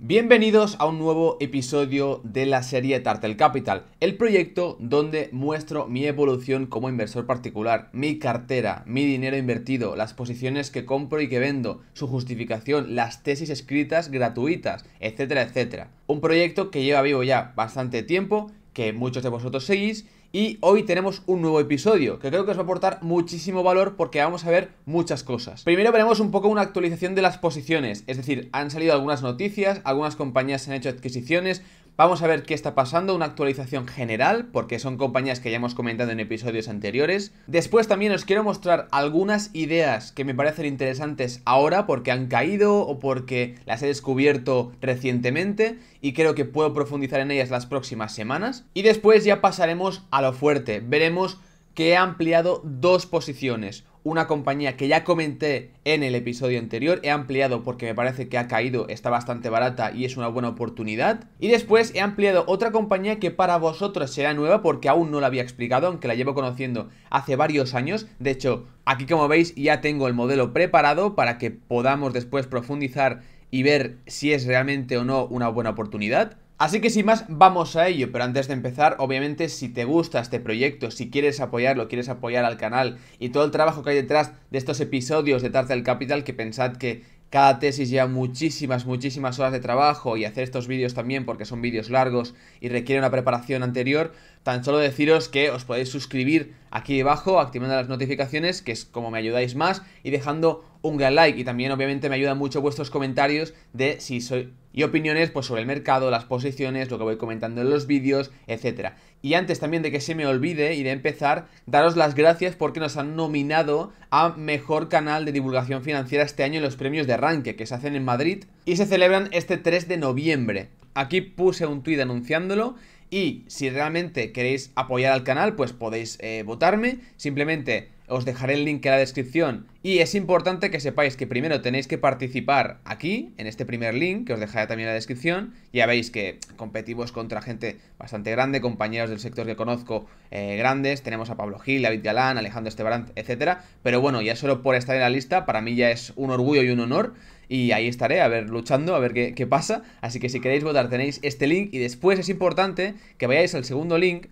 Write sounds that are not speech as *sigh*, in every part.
Bienvenidos a un nuevo episodio de la serie Tartel Capital, el proyecto donde muestro mi evolución como inversor particular, mi cartera, mi dinero invertido, las posiciones que compro y que vendo, su justificación, las tesis escritas gratuitas, etcétera, etcétera. Un proyecto que lleva vivo ya bastante tiempo, que muchos de vosotros seguís y hoy tenemos un nuevo episodio que creo que os va a aportar muchísimo valor porque vamos a ver muchas cosas. Primero veremos un poco una actualización de las posiciones, es decir, han salido algunas noticias, algunas compañías han hecho adquisiciones, Vamos a ver qué está pasando, una actualización general, porque son compañías que ya hemos comentado en episodios anteriores. Después también os quiero mostrar algunas ideas que me parecen interesantes ahora porque han caído o porque las he descubierto recientemente y creo que puedo profundizar en ellas las próximas semanas. Y después ya pasaremos a lo fuerte, veremos que he ampliado dos posiciones una compañía que ya comenté en el episodio anterior, he ampliado porque me parece que ha caído, está bastante barata y es una buena oportunidad. Y después he ampliado otra compañía que para vosotros será nueva porque aún no la había explicado, aunque la llevo conociendo hace varios años. De hecho, aquí como veis ya tengo el modelo preparado para que podamos después profundizar y ver si es realmente o no una buena oportunidad. Así que sin más, vamos a ello, pero antes de empezar, obviamente si te gusta este proyecto, si quieres apoyarlo, quieres apoyar al canal y todo el trabajo que hay detrás de estos episodios de Tarta del Capital, que pensad que cada tesis lleva muchísimas, muchísimas horas de trabajo y hacer estos vídeos también porque son vídeos largos y requieren una preparación anterior, tan solo deciros que os podéis suscribir aquí debajo activando las notificaciones, que es como me ayudáis más, y dejando un gran like y también obviamente me ayudan mucho vuestros comentarios de si soy y opiniones pues sobre el mercado, las posiciones, lo que voy comentando en los vídeos, etc. Y antes también de que se me olvide y de empezar, daros las gracias porque nos han nominado a Mejor Canal de Divulgación Financiera este año en los premios de arranque que se hacen en Madrid y se celebran este 3 de noviembre. Aquí puse un tuit anunciándolo y si realmente queréis apoyar al canal pues podéis eh, votarme, simplemente os dejaré el link en la descripción. Y es importante que sepáis que primero tenéis que participar aquí, en este primer link, que os dejaré también en la descripción. Ya veis que competimos contra gente bastante grande, compañeros del sector que conozco eh, grandes. Tenemos a Pablo Gil, David Galán, Alejandro Esteban, etc. Pero bueno, ya solo por estar en la lista, para mí ya es un orgullo y un honor. Y ahí estaré, a ver, luchando, a ver qué pasa. Así que si queréis votar tenéis este link. Y después es importante que vayáis al segundo link,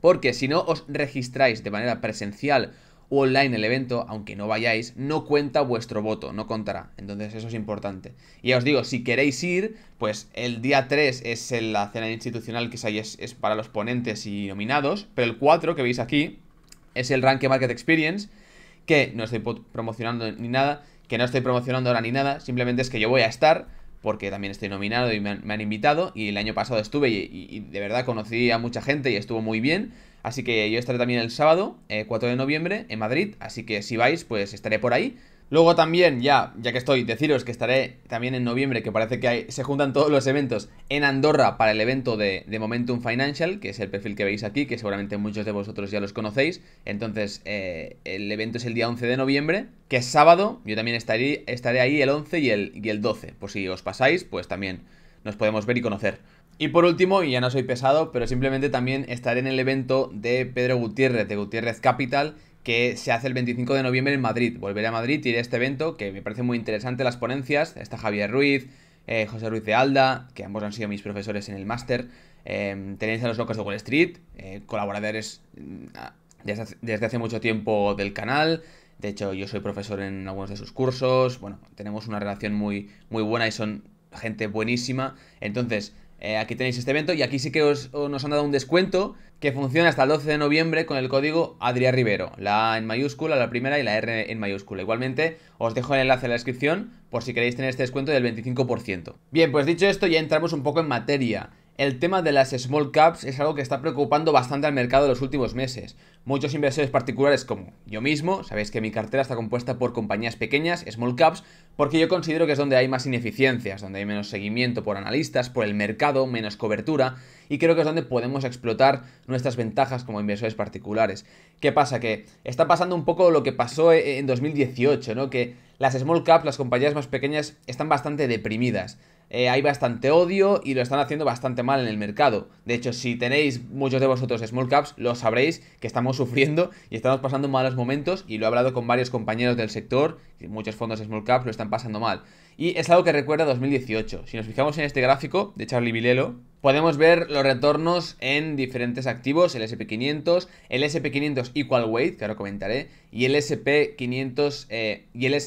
porque si no os registráis de manera presencial online el evento, aunque no vayáis, no cuenta vuestro voto, no contará. Entonces eso es importante. Y ya os digo, si queréis ir, pues el día 3 es la cena institucional que es ahí, es, para los ponentes y nominados, pero el 4 que veis aquí es el Rank Market Experience, que no estoy promocionando ni nada, que no estoy promocionando ahora ni nada, simplemente es que yo voy a estar, porque también estoy nominado y me han, invitado, y el año pasado estuve y de verdad conocí a mucha gente y estuvo muy bien Así que yo estaré también el sábado, 4 eh, de noviembre, en Madrid. Así que si vais, pues estaré por ahí. Luego también, ya, ya que estoy, deciros que estaré también en noviembre, que parece que se juntan todos los eventos en Andorra para el evento de, Momentum Financial, que es el perfil que veis aquí, que seguramente muchos de vosotros ya los conocéis. Entonces, eh, el evento es el día 11 de noviembre, que es sábado. Yo también estaré, estaré ahí el 11 y el, y el 12, por si os pasáis, pues también nos podemos ver y conocer. Y por último, y ya no soy pesado, pero simplemente también estaré en el evento de Pedro Gutiérrez, de Gutiérrez Capital, que se hace el 25 de noviembre en Madrid. Volveré a Madrid y iré a este evento, que me parece muy interesante las ponencias. Está Javier Ruiz, eh, José Ruiz de Alda, que ambos han sido mis profesores en el máster. Eh, tenéis a los locos de Wall Street, eh, colaboradores mm, desde hace, mucho tiempo del canal. De hecho, yo soy profesor en algunos de sus cursos. Bueno, tenemos una relación muy, muy buena y son gente buenísima. Entonces, eh, aquí tenéis este evento y aquí sí que os, nos han dado un descuento que funciona hasta el 12 de noviembre con el código Adrián Rivero. La A en mayúscula, la primera y la R en mayúscula. Igualmente os dejo el enlace en la descripción por si queréis tener este descuento del 25%. Bien, pues dicho esto ya entramos un poco en materia el tema de las small caps es algo que está preocupando bastante al mercado en los últimos meses. Muchos inversores particulares como yo mismo, sabéis que mi cartera está compuesta por compañías pequeñas, small caps, porque yo considero que es donde hay más ineficiencias, donde hay menos seguimiento por analistas, por el mercado, menos cobertura, y creo que es donde podemos explotar nuestras ventajas como inversores particulares. ¿Qué pasa? Que está pasando un poco lo que pasó e-, en 2018, ¿no? Que las small caps, las compañías más pequeñas, están bastante deprimidas. Eh, hay bastante odio y lo están haciendo bastante mal en el mercado. De hecho, si tenéis muchos de vosotros small caps, lo sabréis que estamos *laughs* sufriendo y estamos pasando malos momentos y lo he hablado con varios compañeros del sector, muchos fondos small caps lo están pasando mal. Y es algo que recuerda 2018. Si nos fijamos en este gráfico de Charlie Vilelo, podemos ver los retornos en diferentes activos, el SP500, el SP500 Equal Weight, que ahora comentaré, y el SP500 eh, y el,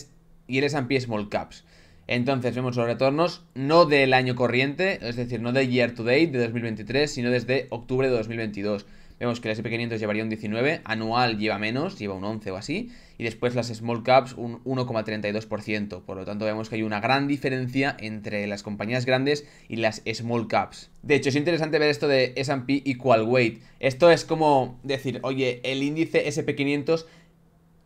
y el S&P Small Caps. Entonces vemos los retornos no del año corriente, es decir, no de year to date de 2023, sino desde octubre de 2022. Vemos que el SP500 llevaría un 19, anual lleva menos, lleva un 11 o así, y después las small caps un 1,32%. Por lo tanto, vemos que hay una gran diferencia entre las compañías grandes y las small caps. De hecho, es interesante ver esto de SP Equal Weight. Esto es como decir, oye, el índice SP500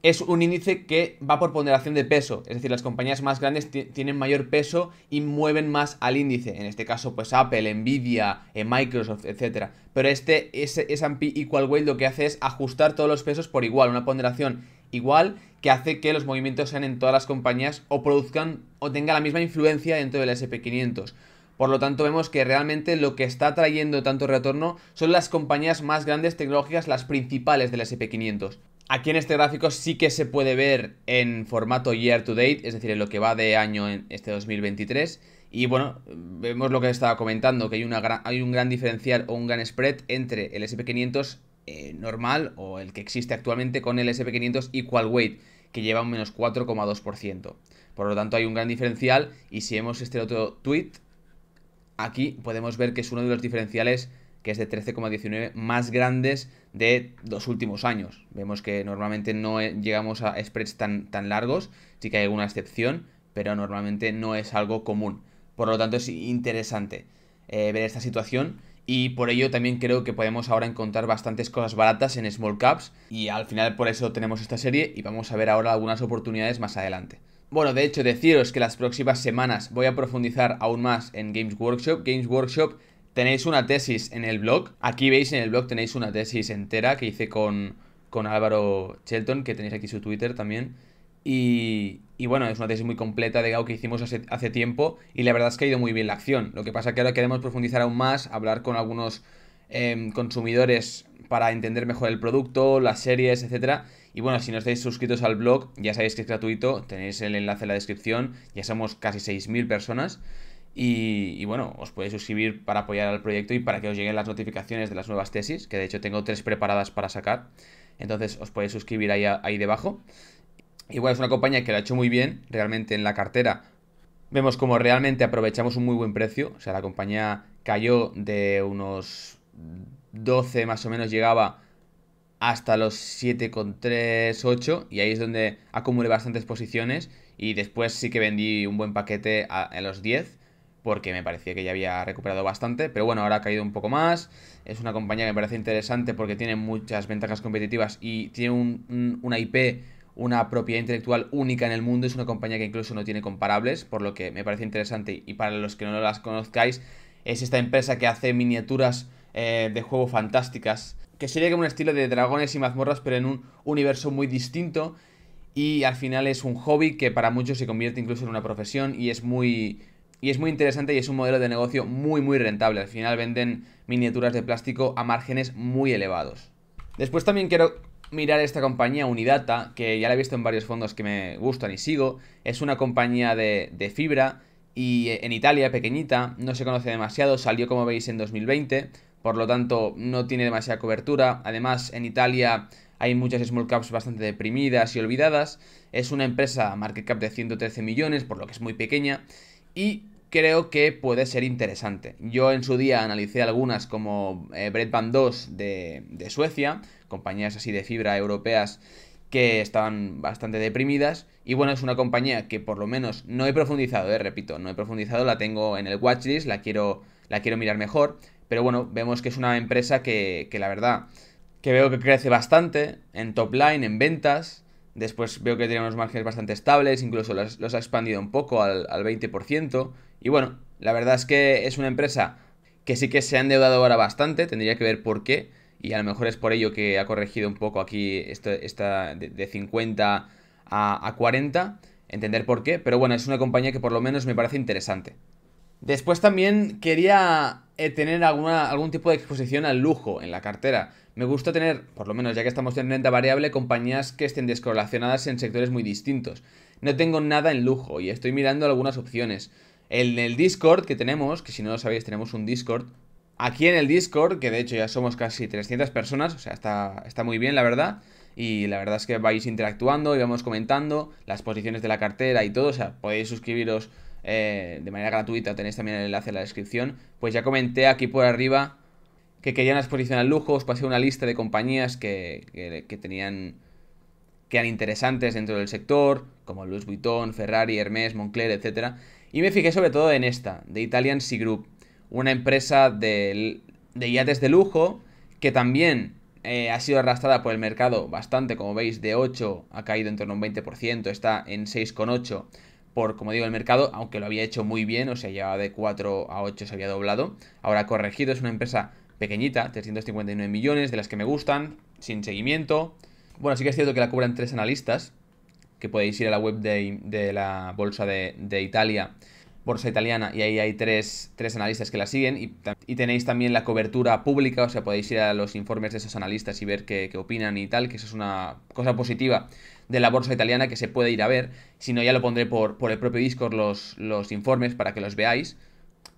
es un índice que va por ponderación de peso, es decir, las compañías más grandes tienen mayor peso y mueven más al índice, en este caso pues Apple, Nvidia, eh, Microsoft, etc. Pero este S&P Equal Weight lo que hace es ajustar todos los pesos por igual, una ponderación igual que hace que los movimientos sean en todas las compañías o produzcan o tengan la misma influencia dentro del SP500. Por lo tanto, vemos que realmente lo que está trayendo tanto retorno son las compañías más grandes tecnológicas, las principales del SP500. Aquí en este gráfico sí que se puede ver en formato year to date, es decir, en lo que va de año en este 2023. Y bueno, vemos lo que estaba comentando, que hay, una hay un gran diferencial o un gran spread entre el SP500 eh, normal o el que existe actualmente con el SP500 Equal Weight, que lleva un menos 4,2%. Por lo tanto, hay un gran diferencial y si vemos este otro tweet, aquí podemos ver que es uno de los diferenciales que es de 13,19 más grandes de los últimos años. Vemos que normalmente no eh, llegamos a spreads tan, tan largos, sí que hay alguna excepción, pero normalmente no es algo común. Por lo tanto es interesante eh, ver esta situación y por ello también creo que podemos ahora encontrar bastantes cosas baratas en small caps y al final por eso tenemos esta serie y vamos a ver ahora algunas oportunidades más adelante. Bueno, de hecho deciros que las próximas semanas voy a profundizar aún más en Games Workshop. Games Workshop tenéis una tesis en el blog. Aquí veis en el blog tenéis una tesis entera que hice con, con Álvaro Shelton, que tenéis aquí su Twitter también. Y, bueno, es una tesis muy completa de GAO que hicimos hace, tiempo y la verdad es que ha ido muy bien la acción. Lo que pasa es que ahora queremos profundizar aún más, hablar con algunos em, consumidores para entender mejor el producto, las series, etc. Y bueno, si no estáis suscritos al blog, ya sabéis que es gratuito, tenéis el enlace en la descripción, ya somos casi 6.000 personas. Y, bueno, os podéis suscribir para apoyar al proyecto y para que os lleguen las notificaciones de las nuevas tesis, que de hecho tengo tres preparadas para sacar. Entonces os podéis suscribir ahí, debajo. Y bueno, es una compañía que lo ha hecho muy bien, realmente en la cartera. Vemos como realmente aprovechamos un muy buen precio. O sea, la compañía cayó de unos 12 más o menos, llegaba hasta los 7,38 y ahí es donde acumulé bastantes posiciones y después sí que vendí un buen paquete a, a los 10 porque me parecía que ya había recuperado bastante, pero bueno, ahora ha caído un poco más. Es una compañía que me parece interesante porque tiene muchas ventajas competitivas y tiene un, una IP, una propiedad intelectual única en el mundo. Es una compañía que incluso no tiene comparables, por lo que me parece interesante. Y para los que no las conozcáis, es esta empresa que hace miniaturas eh, de juego fantásticas, que sería como un estilo de dragones y mazmorras, pero en un universo muy distinto. Y al final es un hobby que para muchos se convierte incluso en una profesión y es muy y es muy interesante y es un modelo de negocio muy muy rentable. Al final venden miniaturas de plástico a márgenes muy elevados. Después también quiero mirar esta compañía Unidata, que ya la he visto en varios fondos que me gustan y sigo. Es una compañía de, fibra y eh, en Italia, pequeñita, no se conoce demasiado, salió como veis en 2020, por lo tanto no tiene demasiada cobertura. Además, en Italia hay muchas small caps bastante deprimidas y olvidadas. Es una empresa market cap de 113 millones, por lo que es muy pequeña y creo que puede ser interesante. Yo en su día analicé algunas como Bredband eh, Breadband 2 de, Suecia, compañías así de fibra europeas que estaban bastante deprimidas. Y bueno, es una compañía que por lo menos no he profundizado, eh, repito, no he profundizado, la tengo en el watchlist, la quiero, la quiero mirar mejor. Pero bueno, vemos que es una empresa que, que la verdad, que veo que crece bastante en top line, en ventas. Después veo que tiene unos márgenes bastante estables, incluso los, ha expandido un poco al, 20%. Y bueno, la verdad es que es una empresa que sí que se ha endeudado ahora bastante, tendría que ver por qué, y a lo mejor es por ello que ha corregido un poco aquí esta, de, 50 a, 40, entender por qué, pero bueno, es una compañía que por lo menos me parece interesante. Después también quería eh, tener alguna, algún tipo de exposición al lujo en la cartera. Me gusta tener, por lo menos ya que estamos en renta variable, compañías que estén descorrelacionadas en sectores muy distintos. No tengo nada en lujo y estoy mirando algunas opciones. En el Discord que tenemos, que si no lo sabéis tenemos un Discord, aquí en el Discord, que de hecho ya somos casi 300 personas, o sea, está, está muy bien la verdad, y la verdad es que vais interactuando y vamos comentando las posiciones de la cartera y todo, o sea, podéis suscribiros eh, de manera gratuita, tenéis también el enlace en la descripción, pues ya comenté aquí por arriba que querían la exposición al lujo, os pasé una lista de compañías que, tenían que eran interesantes dentro del sector, como Louis Vuitton, Ferrari, Hermes, Moncler, etc. Y me fijé sobre todo en esta, de Italian Sea Group, una empresa de, de yates de lujo que también eh, ha sido arrastrada por el mercado bastante, como veis, de 8 ha caído en torno a un 20%, está en 6,8 por, como digo, el mercado, aunque lo había hecho muy bien, o sea, ya de 4 a 8, se había doblado, ahora corregido, es una empresa pequeñita, 359 millones, de las que me gustan, sin seguimiento. Bueno, sí que es cierto que la cubren tres analistas, que podéis ir a la web de, la bolsa de, Italia, bolsa italiana, y ahí hay tres, tres analistas que la siguen, y, tenéis también la cobertura pública, o sea, podéis ir a los informes de esos analistas y ver qué, opinan y tal, que eso es una cosa positiva de la bolsa italiana que se puede ir a ver, si no ya lo pondré por, por el propio Discord los, los informes para que los veáis,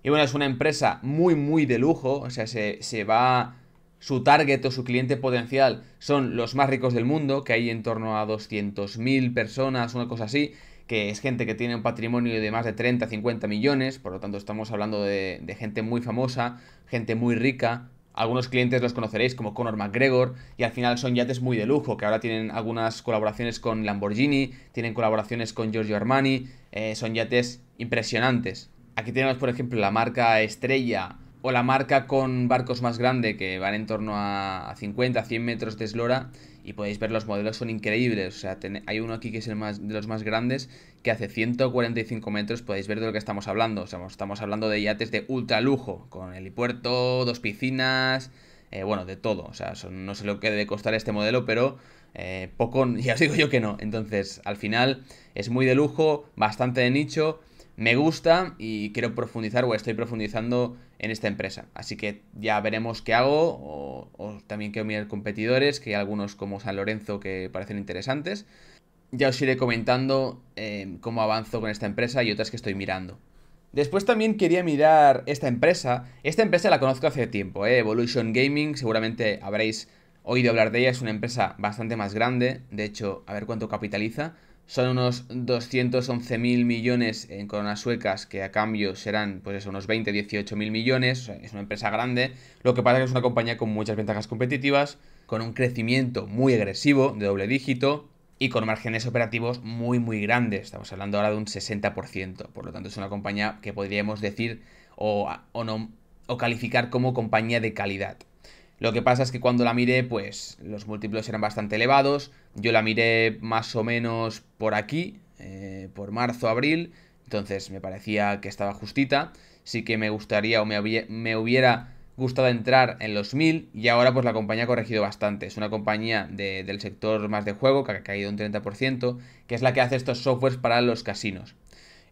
y bueno, es una empresa muy, muy de lujo. O sea, se, va su target o su cliente potencial son los más ricos del mundo, que hay en torno a 200.000 personas, una cosa así, que es gente que tiene un patrimonio de más de 30, 50 millones, por lo tanto estamos hablando de, gente muy famosa, gente muy rica. Algunos clientes los conoceréis como Conor McGregor y al final son yates muy de lujo, que ahora tienen algunas colaboraciones con Lamborghini, tienen colaboraciones con Giorgio Armani, eh, son yates impresionantes. Aquí tenemos, por ejemplo, la marca Estrella o la marca con barcos más grande que van en torno a 50, 100 metros de eslora y podéis ver los modelos son increíbles. O sea, hay uno aquí que es el más, de los más grandes que hace 145 metros, podéis ver de lo que estamos hablando. estamos hablando de yates de ultra lujo, con helipuerto, dos piscinas, eh, bueno, de todo. O sea, no sé lo que debe costar este modelo, pero eh, poco, *laughs* ya os digo yo que no. Entonces, al final es muy de lujo, bastante de nicho me gusta y quiero profundizar o estoy profundizando en esta empresa. Así que ya veremos qué hago o, también quiero mirar competidores, que hay algunos como San Lorenzo que parecen interesantes. Ya os iré comentando em, cómo avanzo con esta empresa y otras que estoy mirando. Después también quería mirar esta empresa. Esta empresa la conozco hace tiempo, eh, Evolution Gaming, seguramente habréis oído hablar de ella, es una empresa bastante más grande, de hecho, a ver cuánto capitaliza son unos 211.000 mil millones en coronas suecas, que a cambio serán pues unos 20, 18 mil millones, es una empresa grande, lo que pasa que es una compañía con muchas ventajas competitivas, con un crecimiento muy agresivo de doble dígito y con márgenes operativos muy muy grandes, estamos hablando ahora de un 60%, por lo tanto es una compañía que podríamos decir o, o no, o calificar como compañía de calidad. Lo que pasa es que cuando la miré, pues los múltiplos eran bastante elevados. Yo la miré más o menos por aquí, eh, por marzo, abril. Entonces me parecía que estaba justita. Sí que me gustaría o me, hubiera gustado entrar en los 1000 y ahora pues la compañía ha corregido bastante. Es una compañía del sector más de juego que ha caído un 30%, que es la que hace estos softwares para los casinos.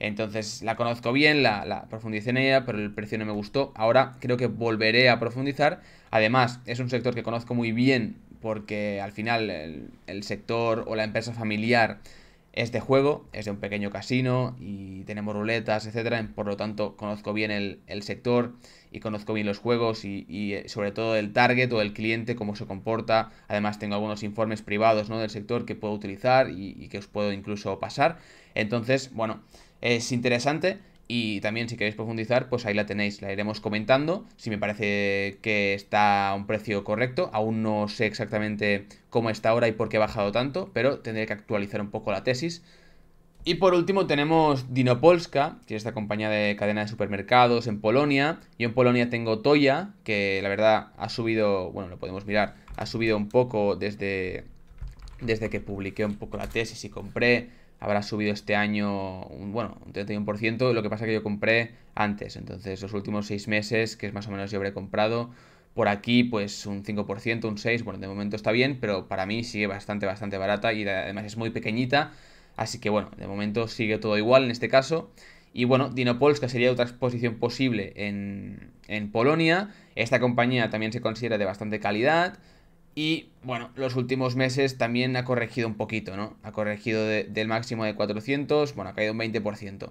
Entonces la conozco bien, la, profundicé en ella, pero el precio no me gustó. Ahora creo que volveré a profundizar. Además, es un sector que conozco muy bien porque al final el, sector o la empresa familiar es de juego, es de un pequeño casino y tenemos ruletas, etcétera. Por lo tanto, conozco bien el, sector y conozco bien los juegos y, eh, sobre todo el target o el cliente, cómo se comporta. Además, tengo algunos informes privados ¿no? del sector que puedo utilizar y que os puedo incluso pasar. Entonces, bueno, es interesante. Y también si queréis profundizar, pues ahí la tenéis, la iremos comentando. Si me parece que está a un precio correcto, aún no sé exactamente cómo está ahora y por qué ha bajado tanto, pero tendré que actualizar un poco la tesis. Y por último tenemos Dinopolska, que es esta compañía de cadena de supermercados en Polonia. Yo en Polonia tengo Toya, que la verdad ha subido, bueno, lo podemos mirar, ha subido un poco desde, desde que publiqué un poco la tesis y compré habrá subido este año un, bueno, un 31%, lo que pasa que yo compré antes, entonces los últimos seis meses, que es más o menos yo habré comprado, por aquí pues un 5%, un 6%, bueno, de momento está bien, pero para mí sigue bastante, bastante barata y además es muy pequeñita, así que bueno, de momento sigue todo igual en este caso. Y bueno, Dinopolska sería otra exposición posible en, en Polonia. Esta compañía también se considera de bastante calidad y bueno, los últimos meses también ha corregido un poquito, ¿no? Ha corregido del máximo de 400, bueno, ha caído un 20%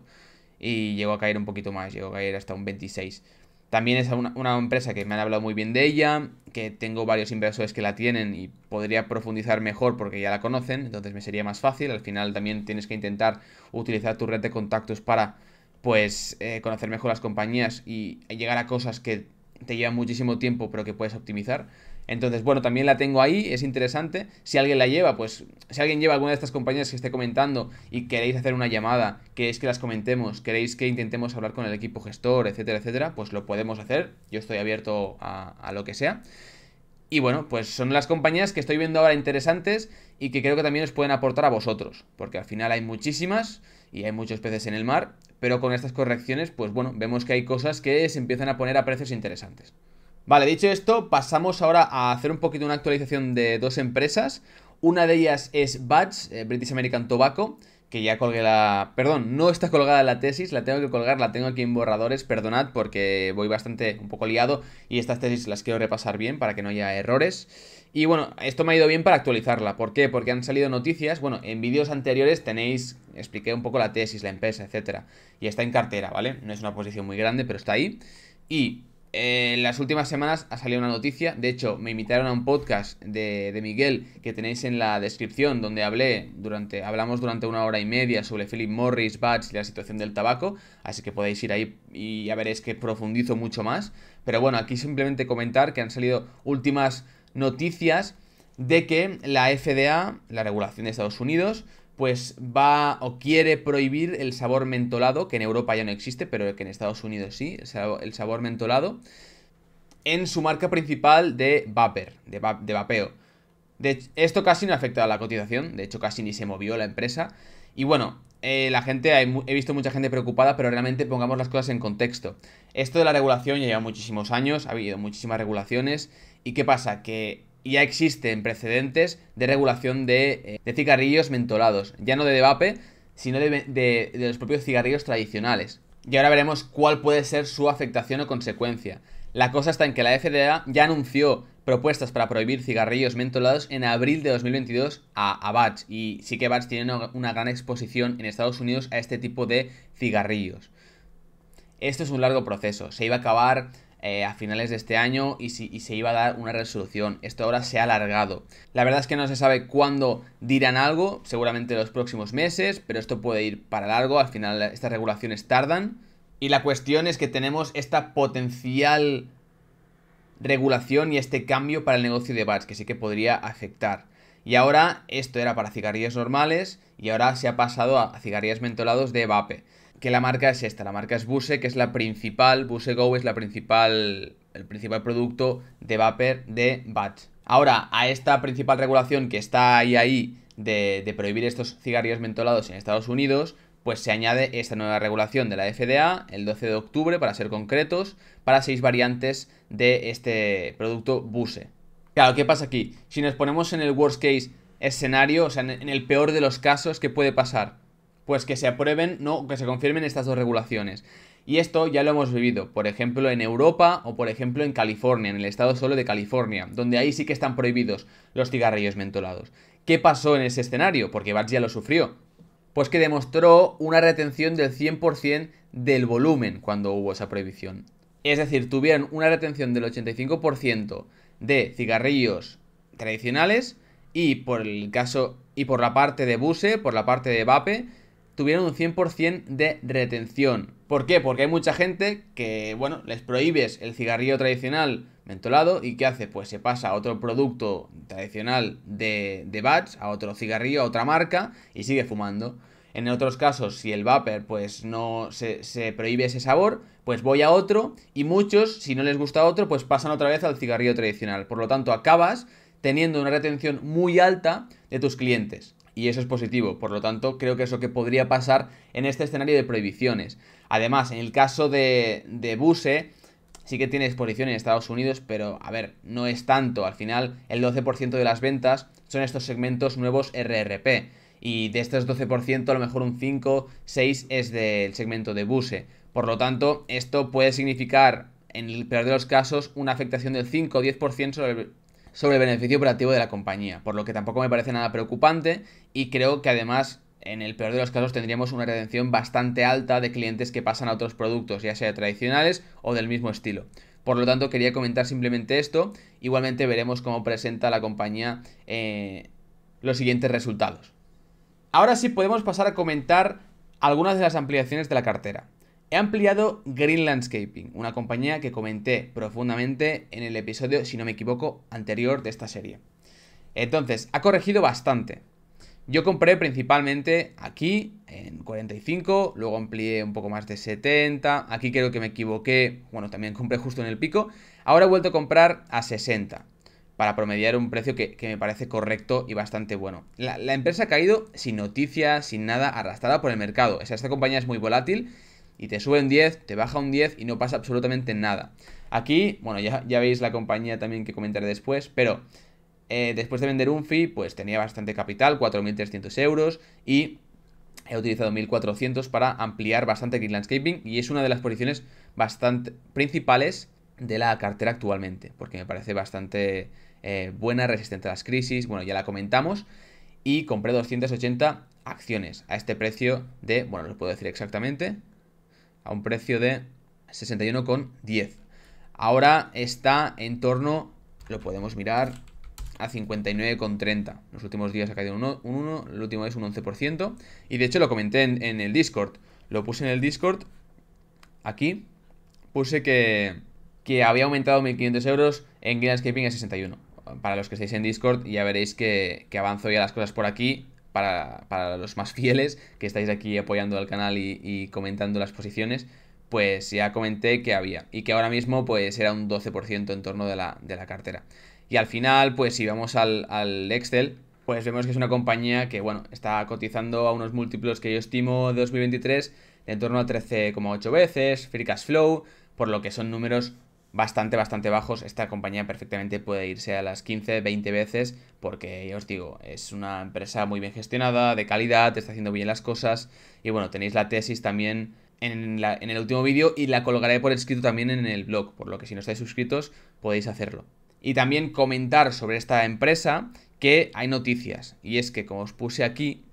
y llegó a caer un poquito más, llegó a caer hasta un 26%. También es una, empresa que me han hablado muy bien de ella, que tengo varios inversores que la tienen y podría profundizar mejor porque ya la conocen, entonces me sería más fácil. Al final también tienes que intentar utilizar tu red de contactos para pues eh, conocer mejor las compañías y llegar a cosas que te lleva muchísimo tiempo, pero que puedes optimizar. Entonces, bueno, también la tengo ahí, es interesante. Si alguien la lleva, pues si alguien lleva alguna de estas compañías que esté comentando y queréis hacer una llamada, queréis que las comentemos, queréis que intentemos hablar con el equipo gestor, etcétera, etcétera, pues lo podemos hacer. Yo estoy abierto a, a lo que sea. Y bueno, pues son las compañías que estoy viendo ahora interesantes y que creo que también os pueden aportar a vosotros, porque al final hay muchísimas y hay muchos peces en el mar pero con estas correcciones, pues bueno, vemos que hay cosas que se empiezan a poner a precios interesantes. Vale, dicho esto, pasamos ahora a hacer un poquito una actualización de dos empresas. Una de ellas es Batch, eh, British American Tobacco, que ya colgué la... Perdón, no está colgada la tesis, la tengo que colgar, la tengo aquí en borradores, perdonad porque voy bastante un poco liado y estas tesis las quiero repasar bien para que no haya errores. Y bueno, esto me ha ido bien para actualizarla. ¿Por qué? Porque han salido noticias. Bueno, en vídeos anteriores tenéis, expliqué un poco la tesis, la empresa, etcétera. Y está en cartera, ¿vale? No es una posición muy grande, pero está ahí. Y eh, en las últimas semanas ha salido una noticia. De hecho, me invitaron a un podcast de, Miguel que tenéis en la descripción, donde hablé durante, hablamos durante una hora y media sobre Philip Morris, Batch y la situación del tabaco. Así que podéis ir ahí y ya veréis que profundizo mucho más. Pero bueno, aquí simplemente comentar que han salido últimas noticias de que la FDA, la regulación de Estados Unidos, pues va o quiere prohibir el sabor mentolado, que en Europa ya no existe, pero que en Estados Unidos sí, el sabor mentolado, en su marca principal de vapor, de, vapeo. De esto casi no afecta a la cotización, de hecho casi ni se movió la empresa. Y bueno, eh, la gente, he visto mucha gente preocupada, pero realmente pongamos las cosas en contexto. Esto de la regulación ya lleva muchísimos años, ha habido muchísimas regulaciones ¿Y qué pasa? Que ya existen precedentes de regulación de, eh, cigarrillos mentolados, ya no de vape, sino de, los propios cigarrillos tradicionales. Y ahora veremos cuál puede ser su afectación o consecuencia. La cosa está en que la FDA ya anunció propuestas para prohibir cigarrillos mentolados en abril de 2022 a, Batch. Y sí que Batch tiene una, gran exposición en Estados Unidos a este tipo de cigarrillos. Esto es un largo proceso. Se iba a acabar eh, a finales de este año y, si, se iba a dar una resolución. Esto ahora se ha alargado. La verdad es que no se sabe cuándo dirán algo, seguramente los próximos meses, pero esto puede ir para largo, al final estas regulaciones tardan. Y la cuestión es que tenemos esta potencial regulación y este cambio para el negocio de vapes que sí que podría afectar. Y ahora esto era para cigarrillos normales y ahora se ha pasado a cigarrillos mentolados de vape que la marca es esta, la marca es Buse, que es la principal, Buse Go es la principal, el principal producto de Vapor de Batch. Ahora, a esta principal regulación que está ahí ahí de, de prohibir estos cigarrillos mentolados en Estados Unidos, pues se añade esta nueva regulación de la FDA el 12 de octubre, para ser concretos, para seis variantes de este producto Buse. Claro, ¿qué pasa aquí? Si nos ponemos en el worst case escenario, o sea, en el peor de los casos, ¿qué puede pasar? pues que se aprueben, ¿no? que se confirmen estas dos regulaciones. Y esto ya lo hemos vivido, por ejemplo, en Europa o por ejemplo en California, en el estado solo de California, donde ahí sí que están prohibidos los cigarrillos mentolados. ¿Qué pasó en ese escenario? Porque Bach ya lo sufrió. Pues que demostró una retención del 100% del volumen cuando hubo esa prohibición. Es decir, tuvieron una retención del 85% de cigarrillos tradicionales y por el caso y por la parte de Buse, por la parte de Vape, tuvieron un 100% de retención. ¿Por qué? Porque hay mucha gente que, bueno, les prohíbes el cigarrillo tradicional mentolado y ¿qué hace? Pues se pasa a otro producto tradicional de, de batch, a otro cigarrillo, a otra marca y sigue fumando. En otros casos, si el vapor pues no se, se, prohíbe ese sabor, pues voy a otro y muchos, si no les gusta otro, pues pasan otra vez al cigarrillo tradicional. Por lo tanto, acabas teniendo una retención muy alta de tus clientes y eso es positivo. Por lo tanto, creo que es lo que podría pasar en este escenario de prohibiciones. Además, en el caso de, Buse, sí que tiene exposición en Estados Unidos, pero a ver, no es tanto. Al final, el 12% de las ventas son estos segmentos nuevos RRP. Y de estos 12%, a lo mejor un 5, 6 es del segmento de Buse. Por lo tanto, esto puede significar, en el peor de los casos, una afectación del 5 o 10% sobre, sobre el beneficio operativo de la compañía, por lo que tampoco me parece nada preocupante y creo que además en el peor de los casos tendríamos una retención bastante alta de clientes que pasan a otros productos, ya sea tradicionales o del mismo estilo. Por lo tanto, quería comentar simplemente esto. Igualmente veremos cómo presenta la compañía eh, los siguientes resultados. Ahora sí podemos pasar a comentar algunas de las ampliaciones de la cartera. He ampliado Green Landscaping, una compañía que comenté profundamente en el episodio, si no me equivoco, anterior de esta serie. Entonces, ha corregido bastante. Yo compré principalmente aquí, en 45, luego amplié un poco más de 70, aquí creo que me equivoqué, bueno, también compré justo en el pico, ahora he vuelto a comprar a 60, para promediar un precio que, me parece correcto y bastante bueno. La, empresa ha caído sin noticias, sin nada, arrastrada por el mercado, o esta compañía es muy volátil y te sube un 10, te baja un 10 y no pasa absolutamente nada. Aquí, bueno, ya, ya veis la compañía también que comentaré después, pero eh, después de vender un fee, pues tenía bastante capital, 4.300 euros y he utilizado 1.400 para ampliar bastante Green Landscaping y es una de las posiciones bastante principales de la cartera actualmente, porque me parece bastante eh, buena, resistente a las crisis, bueno, ya la comentamos, y compré 280 acciones a este precio de, bueno, no lo puedo decir exactamente, a un precio de 61,10. Ahora está en torno, lo podemos mirar, a 59,30. Los últimos días ha caído un 1, el último es un 11%. Y de hecho lo comenté en, el Discord. Lo puse en el Discord, aquí, puse que, que había aumentado 1.500 euros en Green a 61. Para los que estáis en Discord ya veréis que, que avanzo ya las cosas por aquí para, los más fieles que estáis aquí apoyando al canal y, comentando las posiciones, pues ya comenté que había y que ahora mismo pues era un 12% en torno de la, cartera. Y al final, pues si vamos al, Excel, pues vemos que es una compañía que, bueno, está cotizando a unos múltiplos que yo estimo de 2023 de en torno a 13,8 veces, Free Cash Flow, por lo que son números bastante, bastante bajos, esta compañía perfectamente puede irse a las 15, 20 veces, porque ya os digo, es una empresa muy bien gestionada, de calidad, está haciendo bien las cosas, y bueno, tenéis la tesis también en, el último vídeo y la colocaré por escrito también en el blog, por lo que si no estáis suscritos podéis hacerlo. Y también comentar sobre esta empresa que hay noticias, y es que como os puse aquí,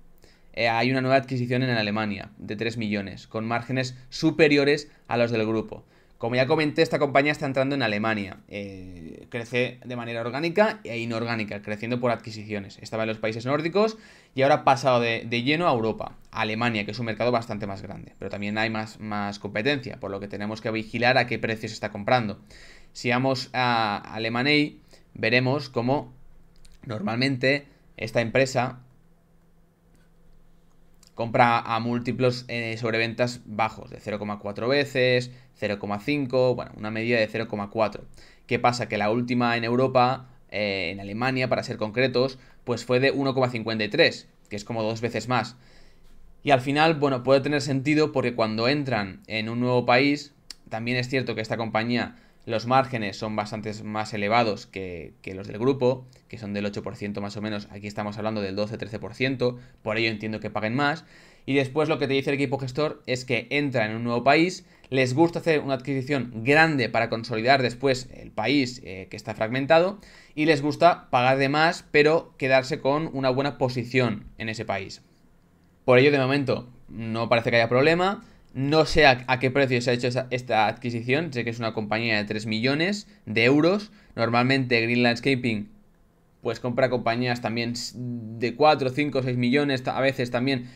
eh, hay una nueva adquisición en Alemania de 3 millones, con márgenes superiores a los del grupo. Como ya comenté, esta compañía está entrando en Alemania. Eh, crece de manera orgánica e inorgánica, creciendo por adquisiciones. Estaba en los países nórdicos y ahora ha pasado de, lleno a Europa, a Alemania, que es un mercado bastante más grande. Pero también hay más, más competencia, por lo que tenemos que vigilar a qué precios está comprando. Si vamos a Alemania veremos cómo normalmente esta empresa compra a múltiplos eh, sobreventas bajos, de 0,4 veces, 0,5, bueno, una medida de 0,4. ¿Qué pasa? Que la última en Europa, eh, en Alemania, para ser concretos, pues fue de 1,53, que es como dos veces más. Y al final, bueno, puede tener sentido porque cuando entran en un nuevo país, también es cierto que esta compañía los márgenes son bastante más elevados que, los del grupo, que son del 8% más o menos. Aquí estamos hablando del 12-13%, por ello entiendo que paguen más. Y después lo que te dice el equipo gestor es que entra en un nuevo país, les gusta hacer una adquisición grande para consolidar después el país eh, que está fragmentado y les gusta pagar de más pero quedarse con una buena posición en ese país. Por ello de momento no parece que haya problema, no sé a, qué precio se ha hecho esta adquisición, sé que es una compañía de 3 millones de euros. Normalmente Green Landscaping pues compra compañías también de 4, 5, 6 millones, a veces también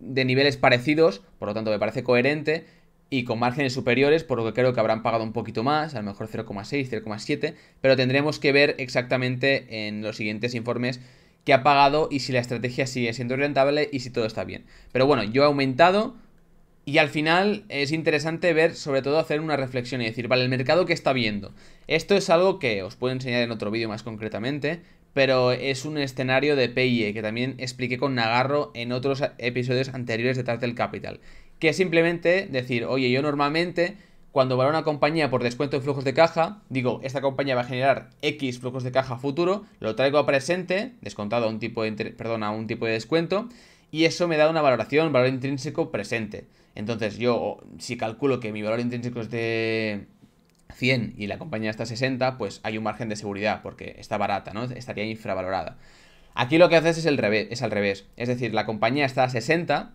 de niveles parecidos, por lo tanto me parece coherente y con márgenes superiores, por lo que creo que habrán pagado un poquito más, a lo mejor 0,6, 0,7, pero tendremos que ver exactamente en los siguientes informes qué ha pagado y si la estrategia sigue siendo rentable y si todo está bien. Pero bueno, yo he aumentado, y al final es interesante ver, sobre todo hacer una reflexión y decir, vale, el mercado que está viendo. Esto es algo que os puedo enseñar en otro vídeo más concretamente, pero es un escenario de PIE que también expliqué con Nagarro en otros episodios anteriores de Tartel Capital. Que es simplemente decir, oye, yo normalmente cuando valoro una compañía por descuento de flujos de caja, digo, esta compañía va a generar X flujos de caja futuro, lo traigo a presente, descontado a un tipo de, a un tipo de descuento, y eso me da una valoración, valor intrínseco presente. Entonces yo, si calculo que mi valor intrínseco es de 100 y la compañía está a 60, pues hay un margen de seguridad porque está barata, ¿no? Estaría infravalorada. Aquí lo que haces es, revés, es al revés. Es decir, la compañía está a 60.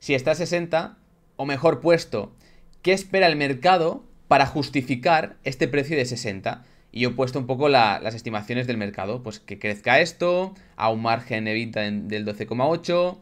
Si está a 60, o mejor puesto, ¿qué espera el mercado para justificar este precio de 60? Y yo he puesto un poco las estimaciones del mercado. Pues que crezca esto, a un margen evita del 12,8,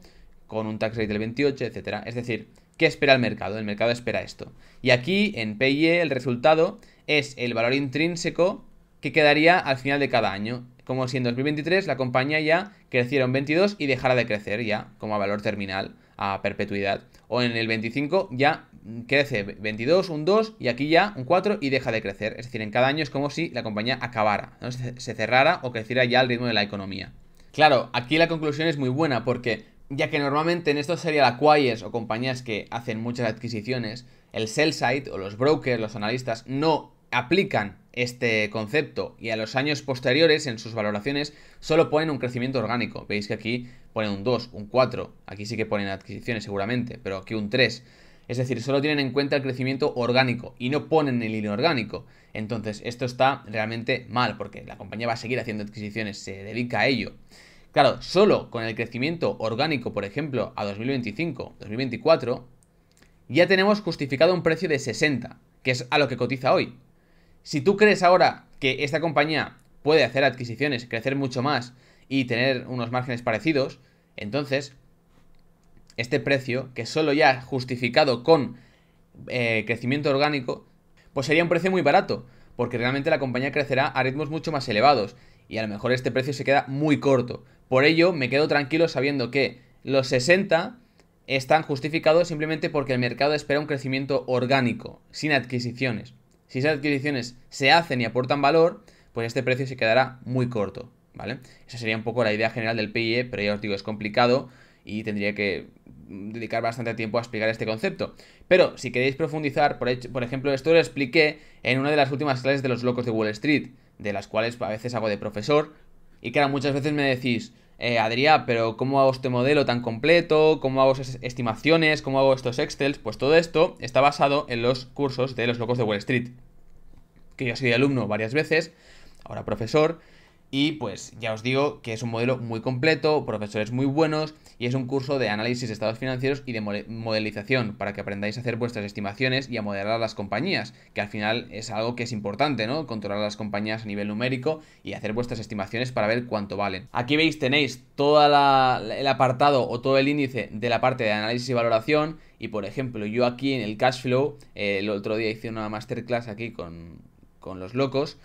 con un tax rate del 28, etc. Es decir, ¿Qué espera el mercado? El mercado espera esto. Y aquí, en PIE, el resultado es el valor intrínseco que quedaría al final de cada año. Como si en 2023 la compañía ya creciera un 22 y dejara de crecer ya como a valor terminal, a perpetuidad. O en el 25 ya crece 22, un 2 y aquí ya un 4 y deja de crecer. Es decir, en cada año es como si la compañía acabara, se cerrara o creciera ya al ritmo de la economía. Claro, aquí la conclusión es muy buena porque ya que normalmente en esto sería acquires o compañías que hacen muchas adquisiciones, el sell side o los brokers, los analistas, no aplican este concepto y a los años posteriores en sus valoraciones solo ponen un crecimiento orgánico. Veis que aquí ponen un 2, un 4, aquí sí que ponen adquisiciones seguramente, pero aquí un 3. Es decir, solo tienen en cuenta el crecimiento orgánico y no ponen el inorgánico. Entonces, esto está realmente mal porque la compañía va a seguir haciendo adquisiciones, se dedica a ello. Claro, solo con el crecimiento orgánico, por ejemplo, a 2025, 2024, ya tenemos justificado un precio de 60, que es a lo que cotiza hoy. Si tú crees ahora que esta compañía puede hacer adquisiciones, crecer mucho más y tener unos márgenes parecidos, entonces este precio, que solo ya justificado con eh, crecimiento orgánico, pues sería un precio muy barato, porque realmente la compañía crecerá a ritmos mucho más elevados y a lo mejor este precio se queda muy corto. Por ello, me quedo tranquilo sabiendo que los 60 están justificados simplemente porque el mercado espera un crecimiento orgánico, sin adquisiciones. Si esas adquisiciones se hacen y aportan valor, pues este precio se quedará muy corto, ¿vale? Esa sería un poco la idea general del PIE, pero ya os digo, es complicado y tendría que dedicar bastante tiempo a explicar este concepto. Pero si queréis profundizar, por, por ejemplo, esto lo expliqué en una de las últimas clases de los locos de Wall Street, de las cuales a veces hago de profesor, y claro, muchas veces me decís, eh, Adrián, pero ¿cómo hago este modelo tan completo? ¿Cómo hago esas estimaciones? ¿Cómo hago estos Excel? Pues todo esto está basado en los cursos de los locos de Wall Street, que yo soy alumno varias veces, ahora profesor, y pues ya os digo que es un modelo muy completo, profesores muy buenos y es un curso de análisis de estados financieros y de modelización para que aprendáis a hacer vuestras estimaciones y a modelar las compañías, que al final es algo que es importante, ¿no? Controlar las compañías a nivel numérico y hacer vuestras estimaciones para ver cuánto valen. Aquí veis, tenéis todo el apartado o todo el índice de la parte de análisis y valoración y por ejemplo yo aquí en el cash flow, eh, el otro día hice una masterclass aquí con, con los locos,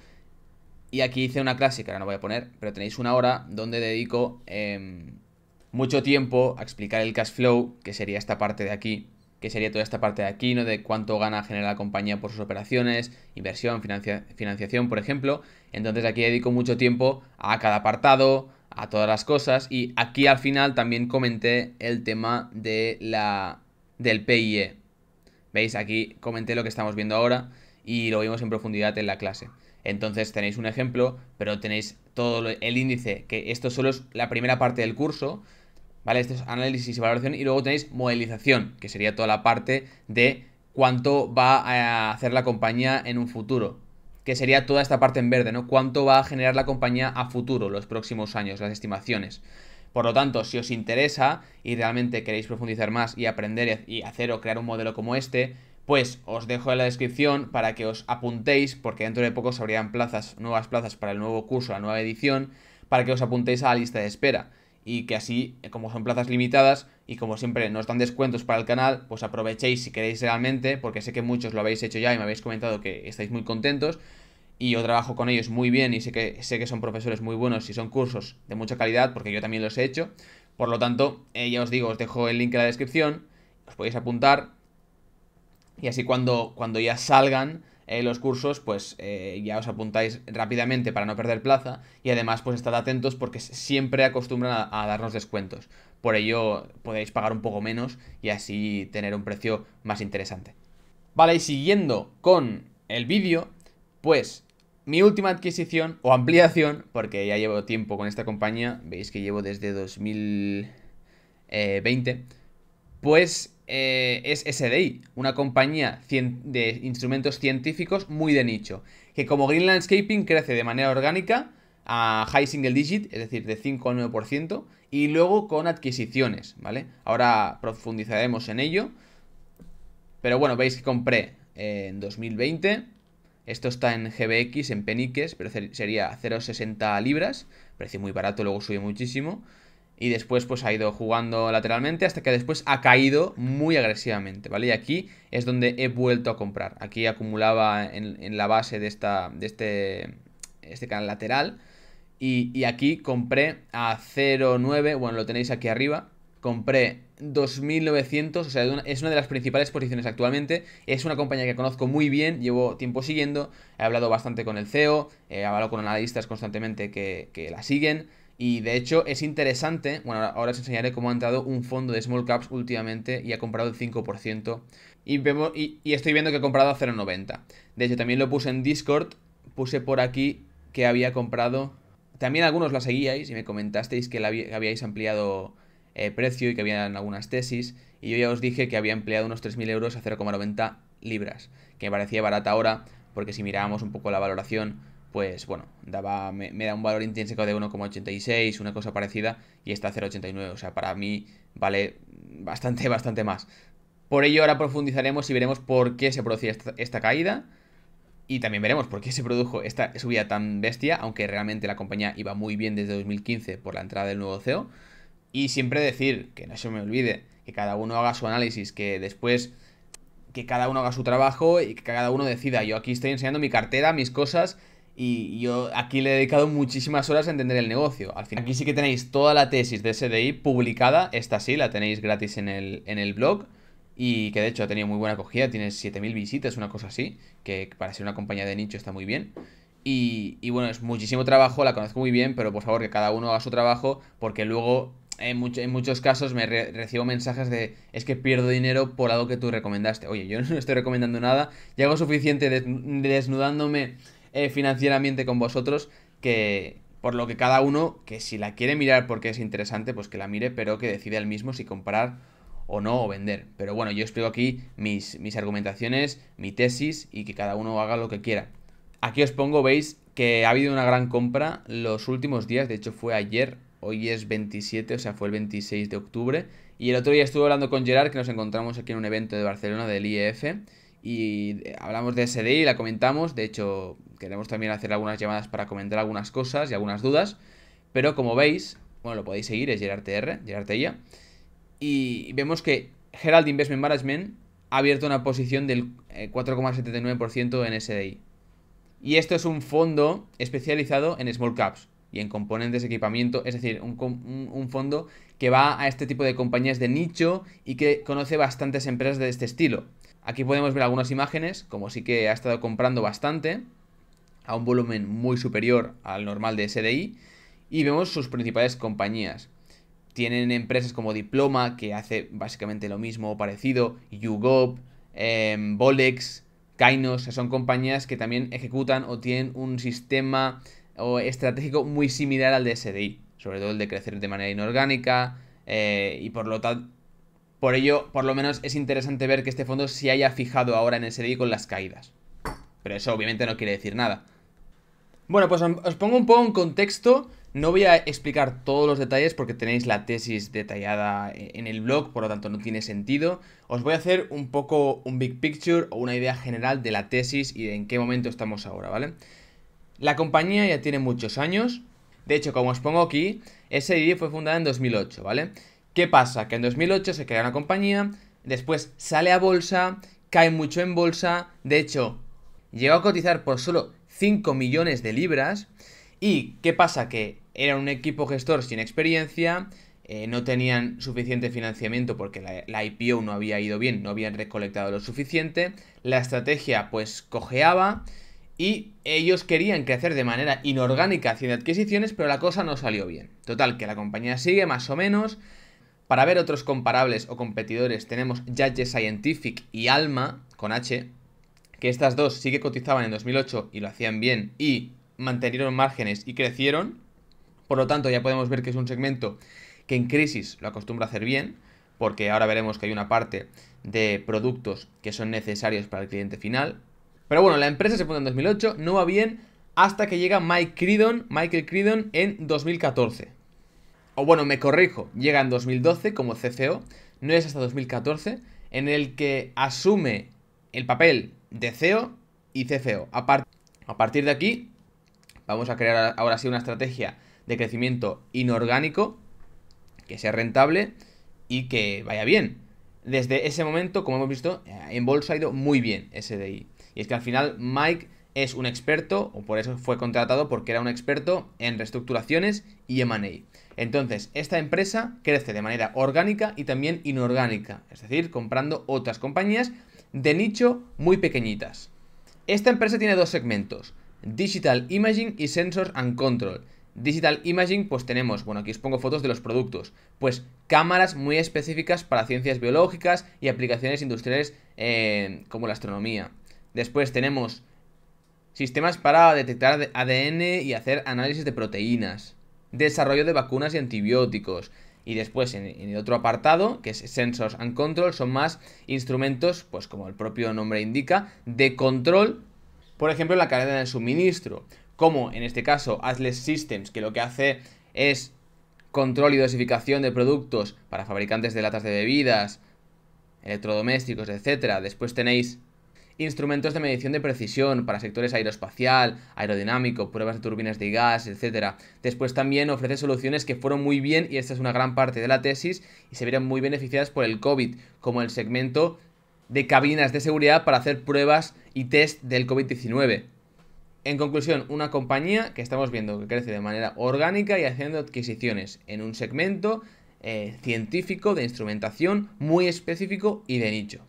y aquí hice una clase que ahora no voy a poner, pero tenéis una hora donde dedico em, mucho tiempo a explicar el cash flow, que sería esta parte de aquí, que sería toda esta parte de aquí, ¿no? De cuánto gana genera la compañía por sus operaciones, inversión, financiación, por ejemplo. Entonces aquí dedico mucho tiempo a cada apartado, a todas las cosas. Y aquí al final también comenté el tema de la, del PIE. ¿Veis? Aquí comenté lo que estamos viendo ahora y lo vimos en profundidad en la clase. Entonces tenéis un ejemplo, pero tenéis todo el índice, que esto solo es la primera parte del curso, ¿vale? Esto es análisis y valoración, y luego tenéis modelización, que sería toda la parte de cuánto va a hacer la compañía en un futuro, que sería toda esta parte en verde, ¿no? Cuánto va a generar la compañía a futuro, los próximos años, las estimaciones. Por lo tanto, si os interesa y realmente queréis profundizar más y aprender y hacer o crear un modelo como este, pues os dejo en la descripción para que os apuntéis, porque dentro de poco se abrirán plazas, nuevas plazas para el nuevo curso, la nueva edición, para que os apuntéis a la lista de espera. Y que así, eh, como son plazas limitadas y como siempre nos dan descuentos para el canal, pues aprovechéis si queréis realmente, porque sé que muchos lo habéis hecho ya y me habéis comentado que estáis muy contentos. Y yo trabajo con ellos muy bien y sé que, sé que son profesores muy buenos y son cursos de mucha calidad, porque yo también los he hecho. Por lo tanto, eh, ya os digo, os dejo el link en la descripción, os podéis apuntar y así cuando, cuando ya salgan eh, los cursos, pues eh, ya os apuntáis rápidamente para no perder plaza. Y además, pues estad atentos porque siempre acostumbran a, a darnos descuentos. Por ello, podéis pagar un poco menos y así tener un precio más interesante. Vale, y siguiendo con el vídeo, pues mi última adquisición o ampliación, porque ya llevo tiempo con esta compañía, veis que llevo desde 2020, eh, pues eh, es SDI, una compañía de instrumentos científicos muy de nicho, que como Green Landscaping crece de manera orgánica a high single digit, es decir, de 5 al 9%, y luego con adquisiciones, ¿vale? Ahora profundizaremos en ello, pero bueno, veis que compré en 2020, esto está en GBX, en peniques, pero sería 0,60 libras, precio muy barato, luego sube muchísimo y después pues ha ido jugando lateralmente hasta que después ha caído muy agresivamente, ¿vale? Y aquí es donde he vuelto a comprar. Aquí acumulaba en, la base de, esta, de este, este canal lateral y, aquí compré a 0,9, bueno, lo tenéis aquí arriba, compré 2.900, o sea, es una de las principales posiciones actualmente. Es una compañía que conozco muy bien, llevo tiempo siguiendo, he hablado bastante con el CEO, he hablado con analistas constantemente que, que la siguen. Y de hecho es interesante, bueno, ahora os enseñaré cómo ha entrado un fondo de small caps últimamente y ha comprado el 5%. Y, vemos, y, estoy viendo que ha comprado a 0,90. De hecho, también lo puse en Discord, puse por aquí que había comprado... También algunos la seguíais y me comentasteis que, la, habíais ampliado eh, precio y que habían algunas tesis. Y yo ya os dije que había empleado unos 3.000 euros a 0,90 libras, que me parecía barata ahora, porque si mirábamos un poco la valoración pues bueno, daba, me, da un valor intrínseco de 1,86, una cosa parecida, y está a 0,89. O sea, para mí vale bastante, *laughs* bastante más. Por ello ahora profundizaremos y veremos por qué se producía esta, esta caída. Y también veremos por qué se produjo esta subida tan bestia, aunque realmente la compañía iba muy bien desde 2015 por la entrada del nuevo CEO. Y siempre decir, que no se me olvide, que cada uno haga su análisis, que después que cada uno haga su trabajo y que cada uno decida. Yo aquí estoy enseñando mi cartera, mis cosas, y yo aquí le he dedicado muchísimas horas a entender el negocio. Al final, aquí sí que tenéis toda la tesis de SDI publicada. Esta sí, la tenéis gratis en el, en el blog. Y que de hecho ha tenido muy buena acogida. Tiene 7.000 visitas, una cosa así. Que para ser una compañía de nicho está muy bien. Y, bueno, es muchísimo trabajo, la conozco muy bien, pero por favor que cada uno haga su trabajo, porque luego en, en muchos casos me recibo mensajes de es que pierdo dinero por algo que tú recomendaste. Oye, yo *laughs* no estoy recomendando nada, ya hago suficiente desnudándome eh, financieramente con vosotros, que por lo que cada uno, que si la quiere mirar porque es interesante, pues que la mire, pero que decide él mismo si comprar o no o vender. Pero bueno, yo explico aquí mis, mis argumentaciones, mi tesis y que cada uno haga lo que quiera. Aquí os pongo, veis que ha habido una gran compra los últimos días, de hecho fue ayer, hoy es 27, o sea, fue el 26 de octubre. Y el otro día estuve hablando con Gerard, que nos encontramos aquí en un evento de Barcelona del IEF y eh, hablamos de SDI y la comentamos. De hecho, queremos también hacer algunas llamadas para comentar algunas cosas y algunas dudas. Pero como veis, bueno, lo podéis seguir, es GerardTR, ella Y vemos que Herald Investment Management ha abierto una posición del 4,79% eh, en SDI. Y esto es un fondo especializado en small caps y en componentes de equipamiento, es decir, un, fondo que va a este tipo de compañías de nicho y que conoce bastantes empresas de este estilo. Aquí podemos ver algunas imágenes, como sí que ha estado comprando bastante, a un volumen muy superior al normal de SDI, y vemos sus principales compañías. Tienen empresas como Diploma, que hace básicamente lo mismo o parecido, YouGov, em, Bolex, Kainos, son compañías que también ejecutan o tienen un sistema estratégico muy similar al de SDI, sobre todo el de crecer de manera inorgánica eh, y por lo tanto por ello, por lo menos es interesante ver que este fondo se haya fijado ahora en el Serie con las caídas. Pero eso obviamente no quiere decir nada. Bueno, pues os pongo un poco en contexto. No voy a explicar todos los detalles porque tenéis la tesis detallada eh, en el blog, por lo tanto no tiene sentido. Os voy a hacer un poco un big picture o una idea general de la tesis y en qué momento estamos ahora, ¿vale? La compañía ya tiene muchos años. De hecho, como os pongo aquí, SDI fue fundada en 2008, ¿vale? ¿Qué pasa? Que en 2008 se crea una compañía, después sale a bolsa, cae mucho en bolsa, de hecho, llegó a cotizar por solo 5 millones de libras. ¿Y qué pasa? Que era un equipo gestor sin experiencia, eh, no tenían suficiente financiamiento porque la, la, IPO no había ido bien, no habían recolectado lo suficiente, la estrategia pues cojeaba y ellos querían crecer de manera inorgánica haciendo adquisiciones, pero la cosa no salió bien. Total, que la compañía sigue más o menos, para ver otros comparables o competidores tenemos Judge Scientific y Alma, con H, que estas dos sí que cotizaban en 2008 y lo hacían bien y mantuvieron márgenes y crecieron. Por lo tanto, ya podemos ver que es un segmento que en crisis lo acostumbra a hacer bien, porque ahora veremos que hay una parte de productos que son necesarios para el cliente final. Pero bueno, la empresa se funda en 2008, no va bien hasta que llega Mike Creedon, Michael Creedon en 2014 o bueno, me corrijo, llega en 2012 como CCO, no es hasta 2014, en el que asume el papel de CEO y CFO. A, a partir de aquí, vamos a crear ahora sí una estrategia de crecimiento inorgánico, que sea rentable y que vaya bien. Desde ese momento, como hemos visto, eh, en bolsa ha ido muy bien SDI. Y es que al final Mike es un experto, o por eso fue contratado, porque era un experto en reestructuraciones y MA. Entonces, esta empresa crece de manera orgánica y también inorgánica, es decir, comprando otras compañías de nicho muy pequeñitas. Esta empresa tiene dos segmentos, Digital Imaging y Sensors and Control. Digital Imaging, pues tenemos, bueno, aquí os pongo fotos de los productos, pues cámaras muy específicas para ciencias biológicas y aplicaciones industriales eh, como la astronomía. Después tenemos sistemas para detectar ADN y hacer análisis de proteínas desarrollo de vacunas y antibióticos. Y después, en, el otro apartado, que es Sensors and Control, son más instrumentos, pues como el propio nombre indica, de control, por ejemplo, la cadena de suministro, como en este caso Atlas Systems, que lo que hace es control y dosificación de productos para fabricantes de latas de bebidas, electrodomésticos, etc. Después tenéis instrumentos de medición de precisión para sectores aeroespacial, aerodinámico, pruebas de turbinas de gas, etc. Después también ofrece soluciones que fueron muy bien, y esta es una gran parte de la tesis, y se vieron muy beneficiadas por el COVID, como el segmento de cabinas de seguridad para hacer pruebas y test del COVID-19. En conclusión, una compañía que estamos viendo que crece de manera orgánica y haciendo adquisiciones en un segmento eh, científico de instrumentación muy específico y de nicho.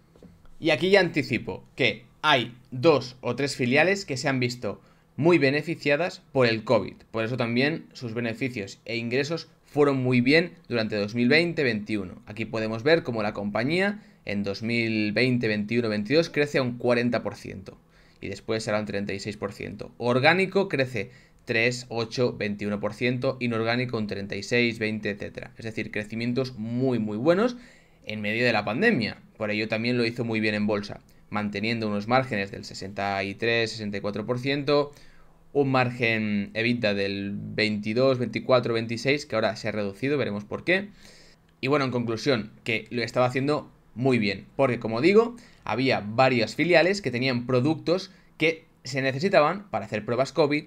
Y aquí ya anticipo que hay dos o tres filiales que se han visto muy beneficiadas por el COVID. Por eso también sus beneficios e ingresos fueron muy bien durante 2020-21. Aquí podemos ver cómo la compañía en 2020, 21, 22 crece a un 40% y después será un 36%. Orgánico crece 3, 8, 21%, inorgánico un 36, 20, etc. Es decir, crecimientos muy, muy buenos en medio de la pandemia. Por ello también lo hizo muy bien en bolsa, manteniendo unos márgenes del 63-64%, un margen evita del 22, 24, 26, que ahora se ha reducido, veremos por qué. Y bueno, en conclusión, que lo estaba haciendo muy bien, porque como digo, había varias filiales que tenían productos que se necesitaban para hacer pruebas COVID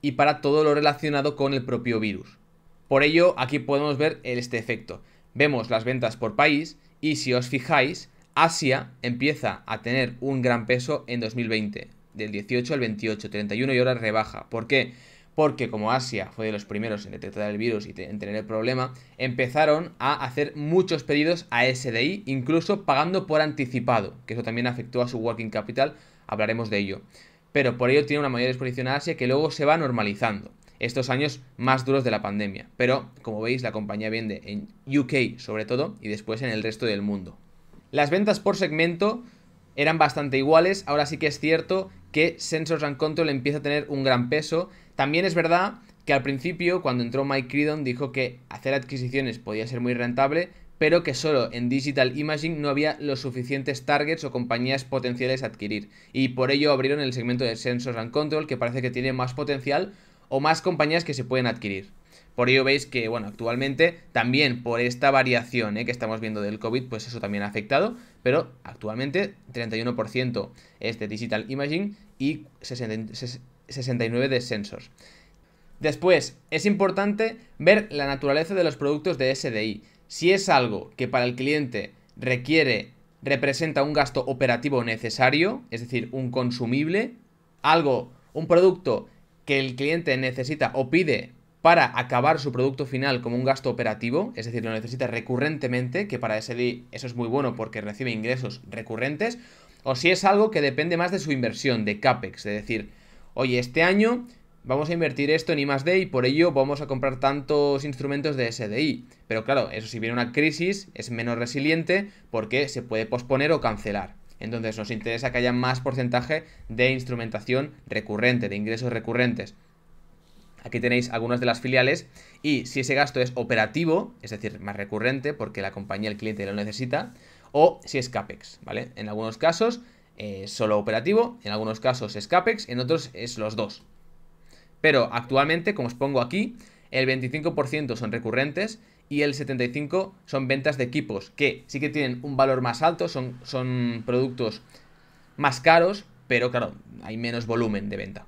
y para todo lo relacionado con el propio virus. Por ello, aquí podemos ver este efecto. Vemos las ventas por país y si os fijáis, Asia empieza a tener un gran peso en 2020, del 18 al 28, 31 y ahora rebaja. ¿Por qué? Porque como Asia fue de los primeros en detectar el virus y en tener el problema, empezaron a hacer muchos pedidos a SDI, incluso pagando por anticipado, que eso también afectó a su working capital, hablaremos de ello. Pero por ello tiene una mayor exposición a Asia que luego se va normalizando estos años más duros de la pandemia. Pero, como veis, la compañía vende en UK sobre todo y después en el resto del mundo. Las ventas por segmento eran bastante iguales, ahora sí que es cierto que Sensors and Control empieza a tener un gran peso. También es verdad que al principio, cuando entró Mike Creedon, dijo que hacer adquisiciones podía ser muy rentable, pero que solo en Digital Imaging no había los suficientes targets o compañías potenciales a adquirir. Y por ello abrieron el segmento de Sensors and Control, que parece que tiene más potencial, o más compañías que se pueden adquirir. Por ello veis que, bueno, actualmente también por esta variación eh, que estamos viendo del COVID, pues eso también ha afectado, pero actualmente 31% es de Digital Imaging y 69% de Sensors. Después, es importante ver la naturaleza de los productos de SDI. Si es algo que para el cliente requiere, representa un gasto operativo necesario, es decir, un consumible, algo, un producto que el cliente necesita o pide para acabar su producto final como un gasto operativo, es decir, lo necesita recurrentemente, que para SDI eso es muy bueno porque recibe ingresos recurrentes, o si es algo que depende más de su inversión, de CAPEX, es decir, oye, este año vamos a invertir esto en I +D y por ello vamos a comprar tantos instrumentos de SDI. Pero claro, eso si viene una crisis es menos resiliente porque se puede posponer o cancelar. Entonces nos interesa que haya más porcentaje de instrumentación recurrente, de ingresos recurrentes. Aquí tenéis algunas de las filiales y si ese gasto es operativo, es decir, más recurrente porque la compañía, el cliente lo necesita, o si es CAPEX, ¿vale? En algunos casos eh, es solo operativo, en algunos casos es CAPEX, en otros es los dos. Pero actualmente, como os pongo aquí, el 25% son recurrentes y el 75 son ventas de equipos, que sí que tienen un valor más alto, son, son productos más caros, pero claro, hay menos volumen de venta.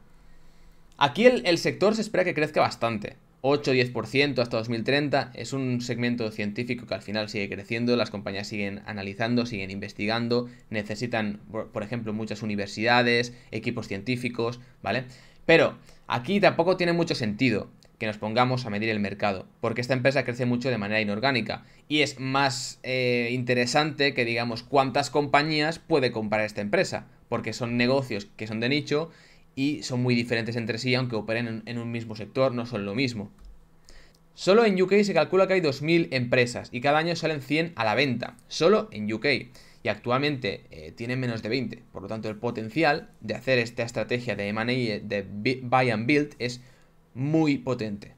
Aquí el, el sector se espera que crezca bastante, 8-10% hasta 2030. Es un segmento científico que al final sigue creciendo, las compañías siguen analizando, siguen investigando, necesitan, por ejemplo, muchas universidades, equipos científicos, ¿vale? Pero aquí tampoco tiene mucho sentido que nos pongamos a medir el mercado, porque esta empresa crece mucho de manera inorgánica y es más eh, interesante que digamos cuántas compañías puede comprar esta empresa, porque son negocios que son de nicho y son muy diferentes entre sí, aunque operen en, un mismo sector, no son lo mismo. Solo en UK se calcula que hay 2.000 empresas y cada año salen 100 a la venta, solo en UK. Y actualmente eh, tienen menos de 20, por lo tanto el potencial de hacer esta estrategia de M&A, de buy and build, es muy potente.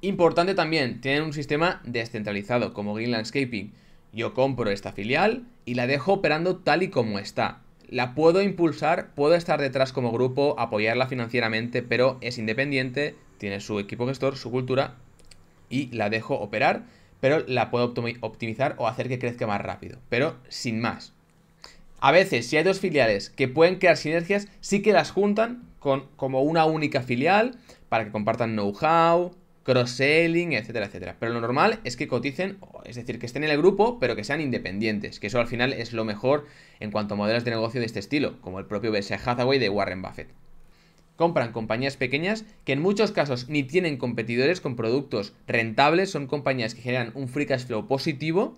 Importante también, tienen un sistema descentralizado como Green Landscaping. Yo compro esta filial y la dejo operando tal y como está. La puedo impulsar, puedo estar detrás como grupo, apoyarla financieramente, pero es independiente, tiene su equipo gestor, su cultura y la dejo operar, pero la puedo optimizar o hacer que crezca más rápido, pero sin más. A veces, si hay dos filiales que pueden crear sinergias, sí que las juntan con, como una única filial para que compartan know-how, cross-selling, etcétera, etcétera. Pero lo normal es que coticen, es decir, que estén en el grupo, pero que sean independientes, que eso al final es lo mejor en cuanto a modelos de negocio de este estilo, como el propio Berkshire Hathaway de Warren Buffett. Compran compañías pequeñas que en muchos casos ni tienen competidores con productos rentables, son compañías que generan un free cash flow positivo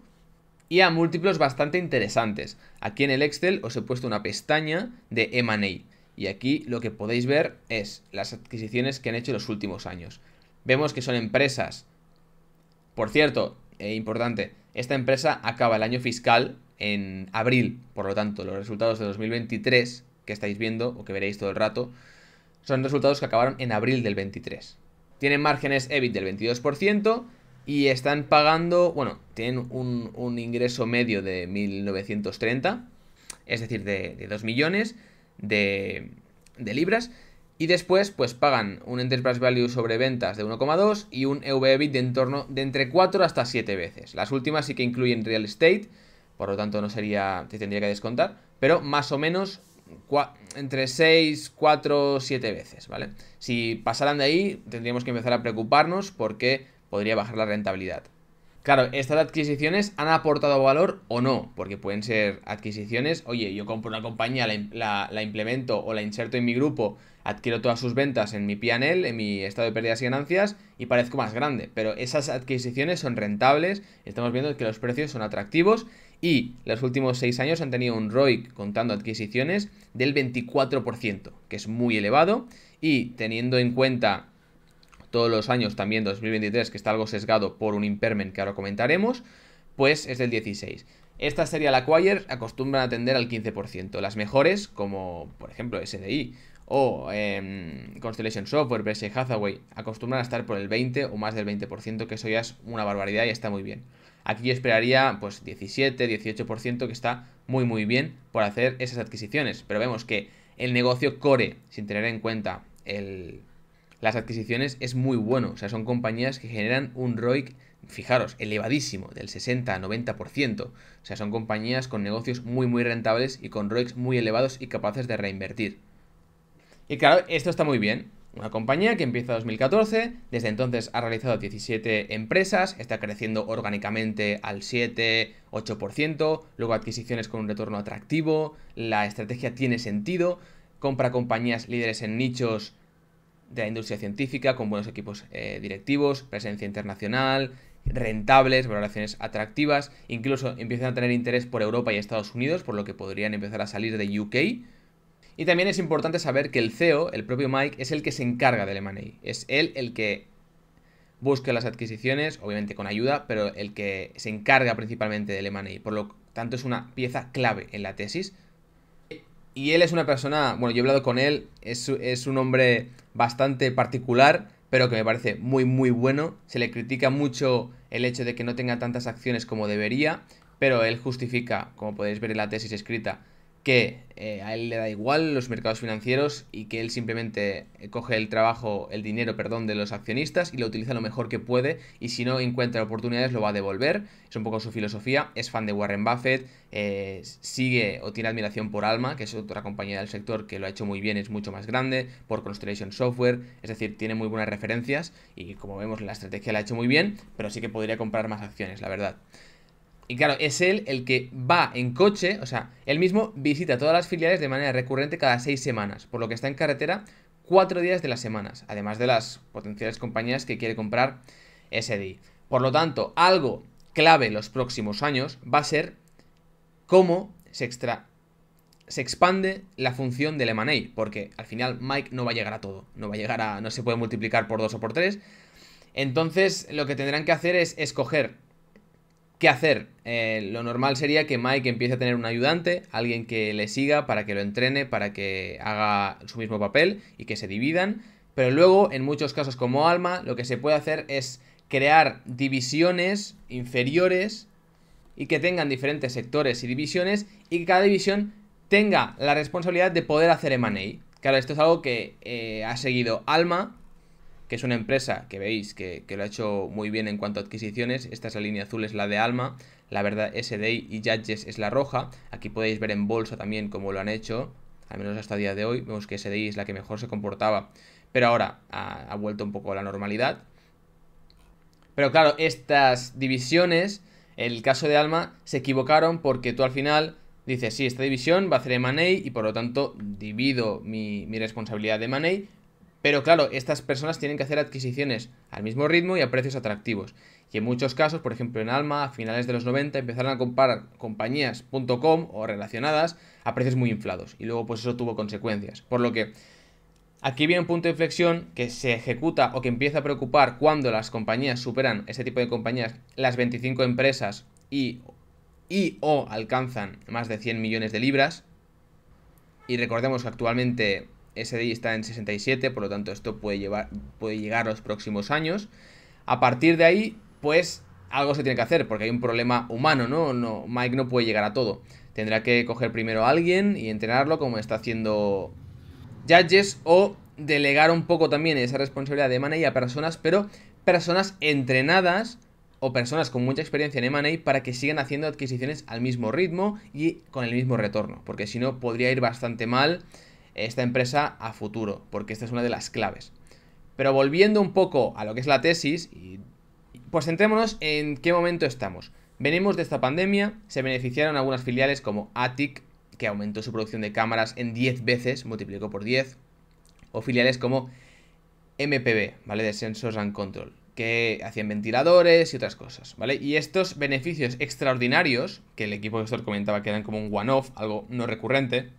y a múltiplos bastante interesantes. Aquí en el Excel os he puesto una pestaña de M&A y aquí lo que podéis ver es las adquisiciones que han hecho en los últimos años. Vemos que son empresas. Por cierto, e importante, esta empresa acaba el año fiscal en abril, por lo tanto, los resultados de 2023 que estáis viendo o que veréis todo el rato son resultados que acabaron en abril del 23. Tienen márgenes EBIT del 22% y están pagando, bueno, tienen un, ingreso medio de 1.930, es decir, de, de 2 millones de, libras. Y después, pues pagan un Enterprise Value sobre ventas de 1,2 y un EVBIT e de en de entre 4 hasta 7 veces. Las últimas sí que incluyen real estate, por lo tanto no sería, te tendría que descontar, pero más o menos entre 6, 4, 7 veces, ¿vale? Si pasaran de ahí, tendríamos que empezar a preocuparnos porque podría bajar la rentabilidad. Claro, estas adquisiciones han aportado valor o no, porque pueden ser adquisiciones, oye, yo compro una compañía, la, implemento o la inserto en mi grupo, adquiero todas sus ventas en mi P&L, en mi estado de pérdidas y ganancias y parezco más grande, pero esas adquisiciones son rentables, estamos viendo que los precios son atractivos y los últimos seis años han tenido un ROIC contando adquisiciones del 24%, que es muy elevado y teniendo en cuenta todos los años, también 2023, que está algo sesgado por un impermen que ahora comentaremos, pues es del 16. esta sería la acquire, acostumbran a atender al 15%. Las mejores, como por ejemplo SDI o em, Constellation Software, BS Hathaway, acostumbran a estar por el 20 o más del 20%, que eso ya es una barbaridad y está muy bien. Aquí yo esperaría pues 17, 18%, que está muy muy bien por hacer esas adquisiciones. Pero vemos que el negocio core, sin tener en cuenta el, las adquisiciones es muy bueno. O sea, son compañías que generan un ROIC, fijaros, elevadísimo, del 60 a 90%. O sea, son compañías con negocios muy, muy rentables y con ROICs muy elevados y capaces de reinvertir. Y claro, esto está muy bien. Una compañía que empieza 2014, desde entonces ha realizado 17 empresas, está creciendo orgánicamente al 7, 8%, luego adquisiciones con un retorno atractivo, la estrategia tiene sentido, compra compañías líderes en nichos de la industria científica, con buenos equipos eh, directivos, presencia internacional, rentables, valoraciones atractivas, incluso empiezan a tener interés por Europa y Estados Unidos, por lo que podrían empezar a salir de UK. Y también es importante saber que el CEO, el propio Mike, es el que se encarga del M&A. Es él el que busca las adquisiciones, obviamente con ayuda, pero el que se encarga principalmente del M&A. Por lo tanto, es una pieza clave en la tesis, y él es una persona, bueno, yo he hablado con él, es, es un hombre bastante particular, pero que me parece muy, muy bueno. Se le critica mucho el hecho de que no tenga tantas acciones como debería, pero él justifica, como podéis ver en la tesis escrita, que eh, a él le da igual los mercados financieros y que él simplemente eh, coge el trabajo, el dinero, perdón, de los accionistas y lo utiliza lo mejor que puede y si no encuentra oportunidades lo va a devolver. Es un poco su filosofía, es fan de Warren Buffett, eh, sigue o tiene admiración por Alma, que es otra compañía del sector que lo ha hecho muy bien, es mucho más grande, por Constellation Software, es decir, tiene muy buenas referencias y como vemos la estrategia la ha hecho muy bien, pero sí que podría comprar más acciones, la verdad. Y claro, es él el que va en coche, o sea, él mismo visita todas las filiales de manera recurrente cada seis semanas, por lo que está en carretera cuatro días de las semanas, además de las potenciales compañías que quiere comprar ese Por lo tanto, algo clave los próximos años va a ser cómo se, extra se expande la función del M&A, porque al final Mike no va a llegar a todo, no va a llegar a, no se puede multiplicar por dos o por tres. Entonces, lo que tendrán que hacer es escoger ¿Qué hacer? Eh, lo normal sería que Mike empiece a tener un ayudante, alguien que le siga para que lo entrene, para que haga su mismo papel y que se dividan. Pero luego, en muchos casos como Alma, lo que se puede hacer es crear divisiones inferiores y que tengan diferentes sectores y divisiones y que cada división tenga la responsabilidad de poder hacer M&A. Claro, esto es algo que eh, ha seguido Alma que es una empresa que veis que, lo ha hecho muy bien en cuanto a adquisiciones. Esta es la línea azul, es la de Alma. La verdad, SDI y Judges es la roja. Aquí podéis ver en bolsa también cómo lo han hecho, al menos hasta el día de hoy. Vemos que SDI es la que mejor se comportaba, pero ahora ha, vuelto un poco a la normalidad. Pero claro, estas divisiones, el caso de Alma, se equivocaron porque tú al final dices, sí, esta división va a hacer M&A y por lo tanto divido mi, mi responsabilidad de M&A pero claro, estas personas tienen que hacer adquisiciones al mismo ritmo y a precios atractivos. Y en muchos casos, por ejemplo en Alma, a finales de los 90 empezaron a comprar compañías.com o relacionadas a precios muy inflados. Y luego pues eso tuvo consecuencias. Por lo que aquí viene un punto de inflexión que se ejecuta o que empieza a preocupar cuando las compañías superan, ese tipo de compañías, las 25 empresas y, y o alcanzan más de 100 millones de libras. Y recordemos que actualmente SDI está en 67, por lo tanto esto puede, llevar, puede llegar a los próximos años. A partir de ahí, pues algo se tiene que hacer, porque hay un problema humano, ¿no? no Mike no puede llegar a todo. Tendrá que coger primero a alguien y entrenarlo, como está haciendo Judges, o delegar un poco también esa responsabilidad de M&A a personas, pero personas entrenadas o personas con mucha experiencia en M&A para que sigan haciendo adquisiciones al mismo ritmo y con el mismo retorno, porque si no podría ir bastante mal esta empresa a futuro, porque esta es una de las claves. Pero volviendo un poco a lo que es la tesis, pues centrémonos en qué momento estamos. Venimos de esta pandemia, se beneficiaron algunas filiales como Atic, que aumentó su producción de cámaras en 10 veces, multiplicó por 10, o filiales como MPB, ¿vale? De Sensors and Control, que hacían ventiladores y otras cosas, ¿vale? Y estos beneficios extraordinarios, que el equipo de gestor comentaba que eran como un one-off, algo no recurrente,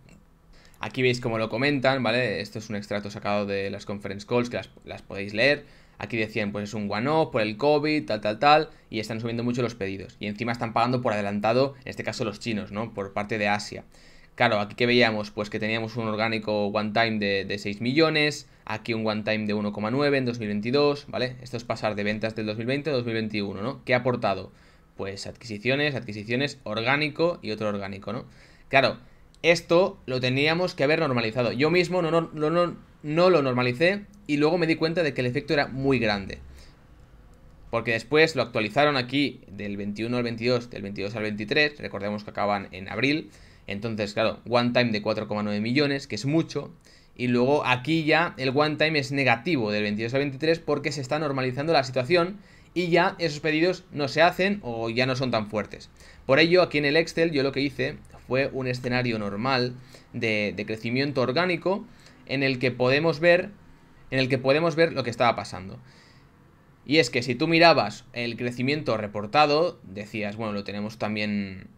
Aquí veis cómo lo comentan, ¿vale? Esto es un extracto sacado de las conference calls que las, podéis leer. Aquí decían, pues es un one-off por el COVID, tal, tal, tal, y están subiendo mucho los pedidos. Y encima están pagando por adelantado, en este caso los chinos, ¿no? Por parte de Asia. Claro, aquí que veíamos, pues que teníamos un orgánico one-time de, de, 6 millones, aquí un one-time de 1,9 en 2022, ¿vale? Esto es pasar de ventas del 2020 a 2021, ¿no? ¿Qué ha aportado? Pues adquisiciones, adquisiciones, orgánico y otro orgánico, ¿no? Claro, esto lo teníamos que haber normalizado. Yo mismo no, no lo normalicé y luego me di cuenta de que el efecto era muy grande. Porque después lo actualizaron aquí del 21 al 22, del 22 al 23, recordemos que acaban en abril. Entonces, claro, one time de 4,9 millones, que es mucho. Y luego aquí ya el one time es negativo del 22 al 23 porque se está normalizando la situación y ya esos pedidos no se hacen o ya no son tan fuertes. Por ello, aquí en el Excel yo lo que hice fue un escenario normal de, crecimiento orgánico en el que podemos ver en el que podemos ver lo que estaba pasando. Y es que si tú mirabas el crecimiento reportado, decías, bueno, lo tenemos también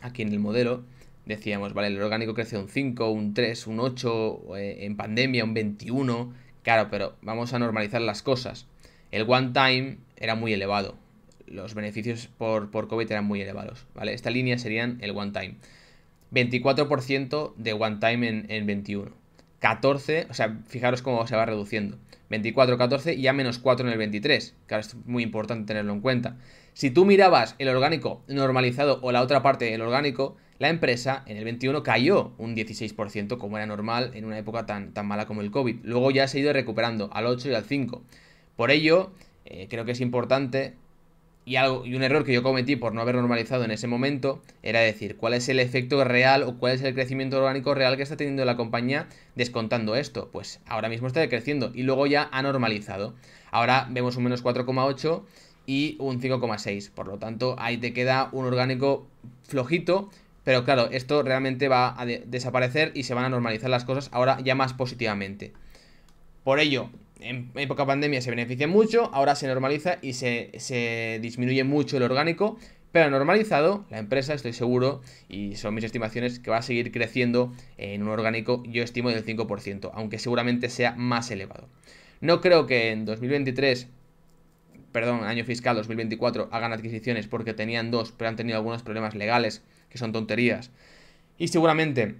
aquí en el modelo, decíamos, vale, el orgánico creció un 5, un 3, un 8, eh, en pandemia un 21, claro, pero vamos a normalizar las cosas. El one time era muy elevado, los beneficios por, por COVID eran muy elevados, ¿vale? Esta línea serían el one time. 24% de one time en, el 21. 14, o sea, fijaros cómo se va reduciendo. 24, 14 y ya menos 4 en el 23. Claro, es muy importante tenerlo en cuenta. Si tú mirabas el orgánico normalizado o la otra parte del orgánico, la empresa en el 21 cayó un 16%, como era normal en una época tan, tan mala como el COVID. Luego ya se ha ido recuperando al 8 y al 5. Por ello, eh, creo que es importante y, un error que yo cometí por no haber normalizado en ese momento era decir cuál es el efecto real o cuál es el crecimiento orgánico real que está teniendo la compañía descontando esto. Pues ahora mismo está decreciendo y luego ya ha normalizado. Ahora vemos un menos 4,8 y un 5,6. Por lo tanto, ahí te queda un orgánico flojito, pero claro, esto realmente va a desaparecer y se van a normalizar las cosas ahora ya más positivamente. Por ello, en época pandemia se beneficia mucho, ahora se normaliza y se, se disminuye mucho el orgánico, pero normalizado, la empresa, estoy seguro, y son mis estimaciones, que va a seguir creciendo en un orgánico, yo estimo del 5%, aunque seguramente sea más elevado. No creo que en 2023, perdón, año fiscal 2024, hagan adquisiciones porque tenían dos, pero han tenido algunos problemas legales, que son tonterías. Y seguramente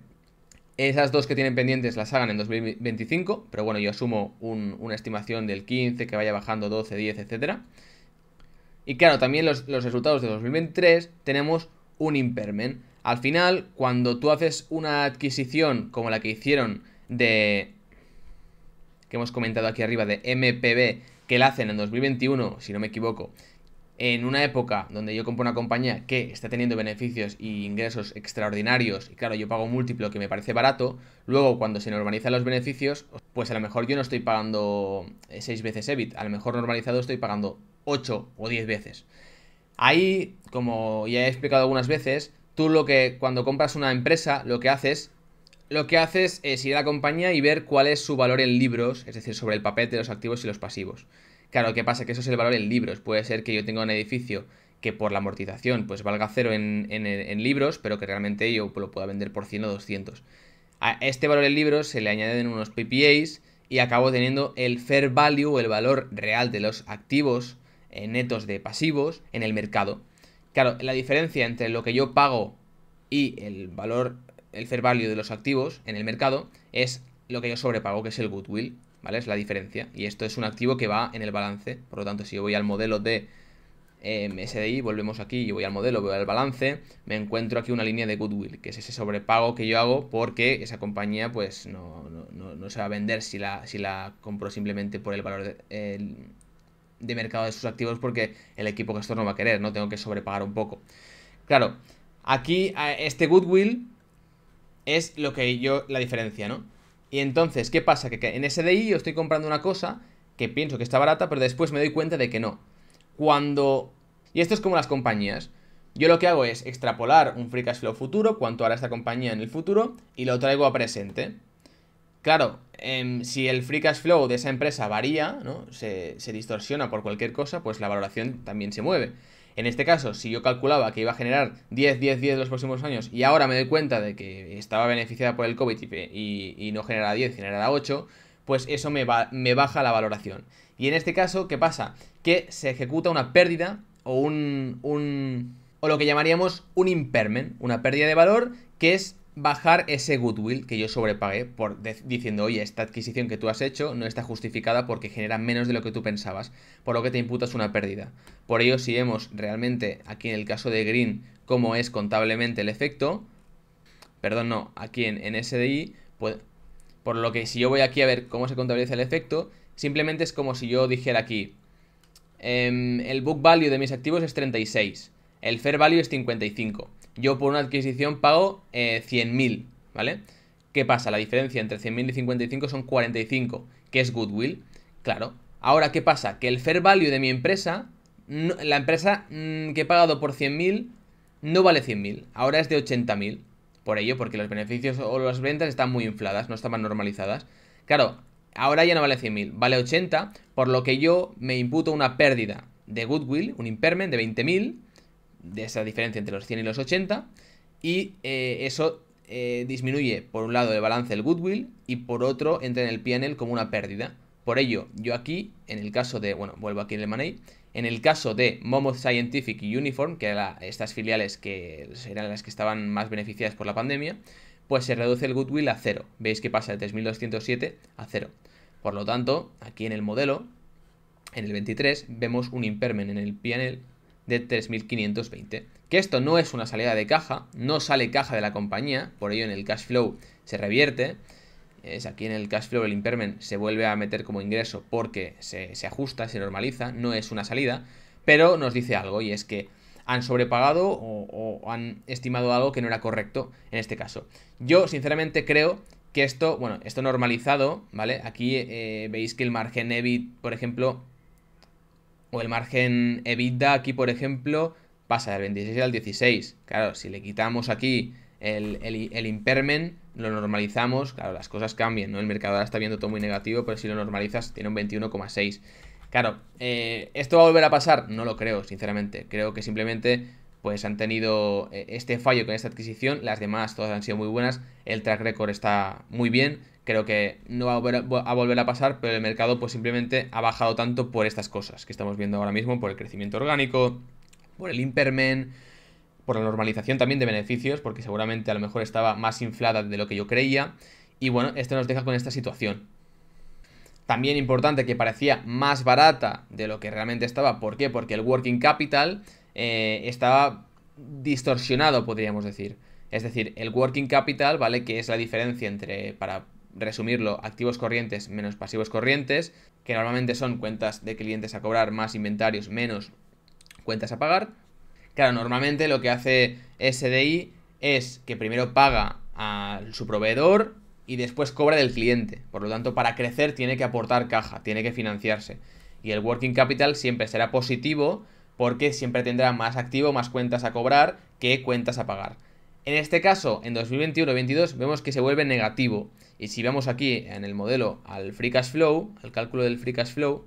esas dos que tienen pendientes las hagan en 2025, pero bueno, yo asumo una estimación del 15, que vaya bajando 12, 10, etc., Y claro, también los, los, resultados de 2023 tenemos un impermen. Al final, cuando tú haces una adquisición como la que hicieron de... que hemos comentado aquí arriba, de MPB, que la hacen en 2021, si no me equivoco, en una época donde yo compro una compañía que está teniendo beneficios y ingresos extraordinarios, y claro, yo pago un múltiplo que me parece barato, luego cuando se normalizan los beneficios, pues a lo mejor yo no estoy pagando eh, seis veces EBIT, a lo mejor normalizado estoy pagando ocho o diez veces. Ahí, como ya he explicado algunas veces, tú lo que cuando compras una empresa, lo que haces lo que haces es ir a la compañía y ver cuál es su valor en libros, es decir, sobre el papel de los activos y los pasivos. Claro, ¿qué pasa? Que eso es el valor en libros. Puede ser que yo tenga un edificio que por la amortización pues valga cero en, libros, pero que realmente yo lo pueda vender por 100 o 200. A este valor en libros se le añaden unos PPAs y acabo teniendo el fair value o el valor real de los activos eh, netos de pasivos en el mercado. Claro, la diferencia entre lo que yo pago y el valor, el fair value de los activos en el mercado es lo que yo sobrepago, que es el goodwill. ¿vale? Es la diferencia. Y esto es un activo que va en el balance. Por lo tanto, si yo voy al modelo de MSDI em, SDI, volvemos aquí, yo voy al modelo, voy al balance, me encuentro aquí una línea de goodwill, que es ese sobrepago que yo hago porque esa compañía pues no, no, se va a vender si la, si la compro simplemente por el valor de, mercado de sus activos porque el equipo gestor no va a querer, no tengo que sobrepagar un poco. Claro, aquí este goodwill es lo que yo, la diferencia, ¿no? Y entonces, ¿qué pasa? Que en SDI yo estoy comprando una cosa que pienso que está barata, pero después me doy cuenta de que no. Cuando... Y esto es como las compañías. Yo lo que hago es extrapolar un free cash flow futuro, cuánto hará esta compañía en el futuro, y lo traigo a presente. Claro, em, si el free cash flow de esa empresa varía, ¿no? Se, se distorsiona por cualquier cosa, pues la valoración también se mueve. En este caso, si yo calculaba que iba a generar 10, 10, 10 los próximos años y ahora me doy cuenta de que estaba beneficiada por el COVID y, y no generará 10, generará 8, pues eso me, baja la valoración. Y en este caso, ¿qué pasa? Que se ejecuta una pérdida o un, o lo que llamaríamos un impermen, una pérdida de valor que es bajar ese goodwill que yo sobrepagué por diciendo, oye, esta adquisición que tú has hecho no está justificada porque genera menos de lo que tú pensabas, por lo que te imputas una pérdida. Por ello, si vemos realmente aquí en el caso de Green cómo es contablemente el efecto, perdón, no, aquí en, SDI, pues, por lo que si yo voy aquí a ver cómo se contabiliza el efecto, simplemente es como si yo dijera aquí, em, el book value de mis activos es 36, el fair value es 55 yo por una adquisición pago 100.000, eh, ¿vale? ¿Qué pasa? La diferencia entre 100.000 y 55 son 45, que es goodwill, claro. Ahora, ¿qué pasa? Que el fair value de mi empresa, la empresa mm, que he pagado por 100.000 no vale 100.000, ahora es de 80.000. Por ello, porque los beneficios o las ventas están muy infladas, no estaban normalizadas. Claro, ahora ya no vale 100.000, vale 80, por lo que yo me imputo una pérdida de goodwill, un impairment de 20.000, de esa diferencia entre los 100 y los 80, y eh, eso eh, disminuye, por un lado, el balance del goodwill, y por otro, entra en el PNL como una pérdida. Por ello, yo aquí, en el caso de, bueno, vuelvo aquí en el Money, en el caso de Momoth Scientific y Uniform, que eran estas filiales que eran las que estaban más beneficiadas por la pandemia, pues se reduce el goodwill a cero. Veis que pasa de 3.207 a cero. Por lo tanto, aquí en el modelo, en el 23, vemos un impermen en el PNL de 3.520. Que esto no es una salida de caja, no sale caja de la compañía, por ello en el cash flow se revierte. Es aquí en el cash flow el impairment se vuelve a meter como ingreso porque se, ajusta, se normaliza, no es una salida, pero nos dice algo y es que han sobrepagado o, han estimado algo que no era correcto en este caso. Yo sinceramente creo que esto, bueno, esto normalizado, ¿vale? Aquí eh, veis que el margen EBIT, por ejemplo, o el margen EBITDA aquí, por ejemplo, pasa del 26 al 16. Claro, si le quitamos aquí el, el, impermen, lo normalizamos, claro, las cosas cambian, ¿no? El mercado ahora está viendo todo muy negativo, pero si lo normalizas tiene un 21,6. Claro, eh, ¿esto va a volver a pasar? No lo creo, sinceramente. Creo que simplemente pues han tenido eh, este fallo con esta adquisición, las demás todas han sido muy buenas, el track record está muy bien creo que no va a volver a, pasar, pero el mercado pues simplemente ha bajado tanto por estas cosas que estamos viendo ahora mismo, por el crecimiento orgánico, por el impermen, por la normalización también de beneficios, porque seguramente a lo mejor estaba más inflada de lo que yo creía. Y bueno, esto nos deja con esta situación. También importante que parecía más barata de lo que realmente estaba. ¿Por qué? Porque el working capital eh, estaba distorsionado, podríamos decir. Es decir, el working capital, ¿vale? Que es la diferencia entre, para resumirlo, activos corrientes menos pasivos corrientes, que normalmente son cuentas de clientes a cobrar más inventarios menos cuentas a pagar. Claro, normalmente lo que hace SDI es que primero paga a su proveedor y después cobra del cliente. Por lo tanto, para crecer tiene que aportar caja, tiene que financiarse. Y el working capital siempre será positivo porque siempre tendrá más activo, más cuentas a cobrar que cuentas a pagar. En este caso, en 2021-22 vemos que se vuelve negativo. Y si vemos aquí en el modelo al free cash flow, al cálculo del free cash flow,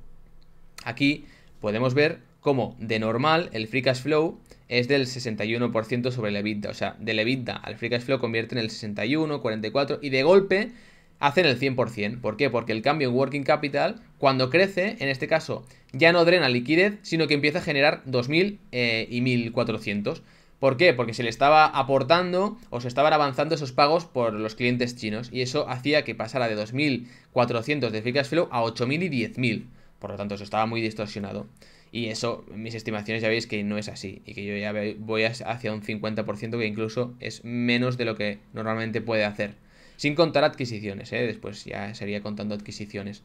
aquí podemos ver cómo de normal el free cash flow es del 61% sobre el EBITDA. O sea, del EBITDA al free cash flow convierte en el 61, 44 y de golpe hacen el 100%. ¿Por qué? Porque el cambio en working capital, cuando crece, en este caso, ya no drena liquidez, sino que empieza a generar 2.000 eh, y 1.400. ¿Por qué? Porque se le estaba aportando o se estaban avanzando esos pagos por los clientes chinos y eso hacía que pasara de 2.400 de free cash flow a 8.000 y 10.000. Por lo tanto, eso estaba muy distorsionado. Y eso, mis estimaciones ya veis que no es así. Y que yo ya voy hacia un 50% que incluso es menos de lo que normalmente puede hacer. Sin contar adquisiciones, ¿eh? después ya sería contando adquisiciones.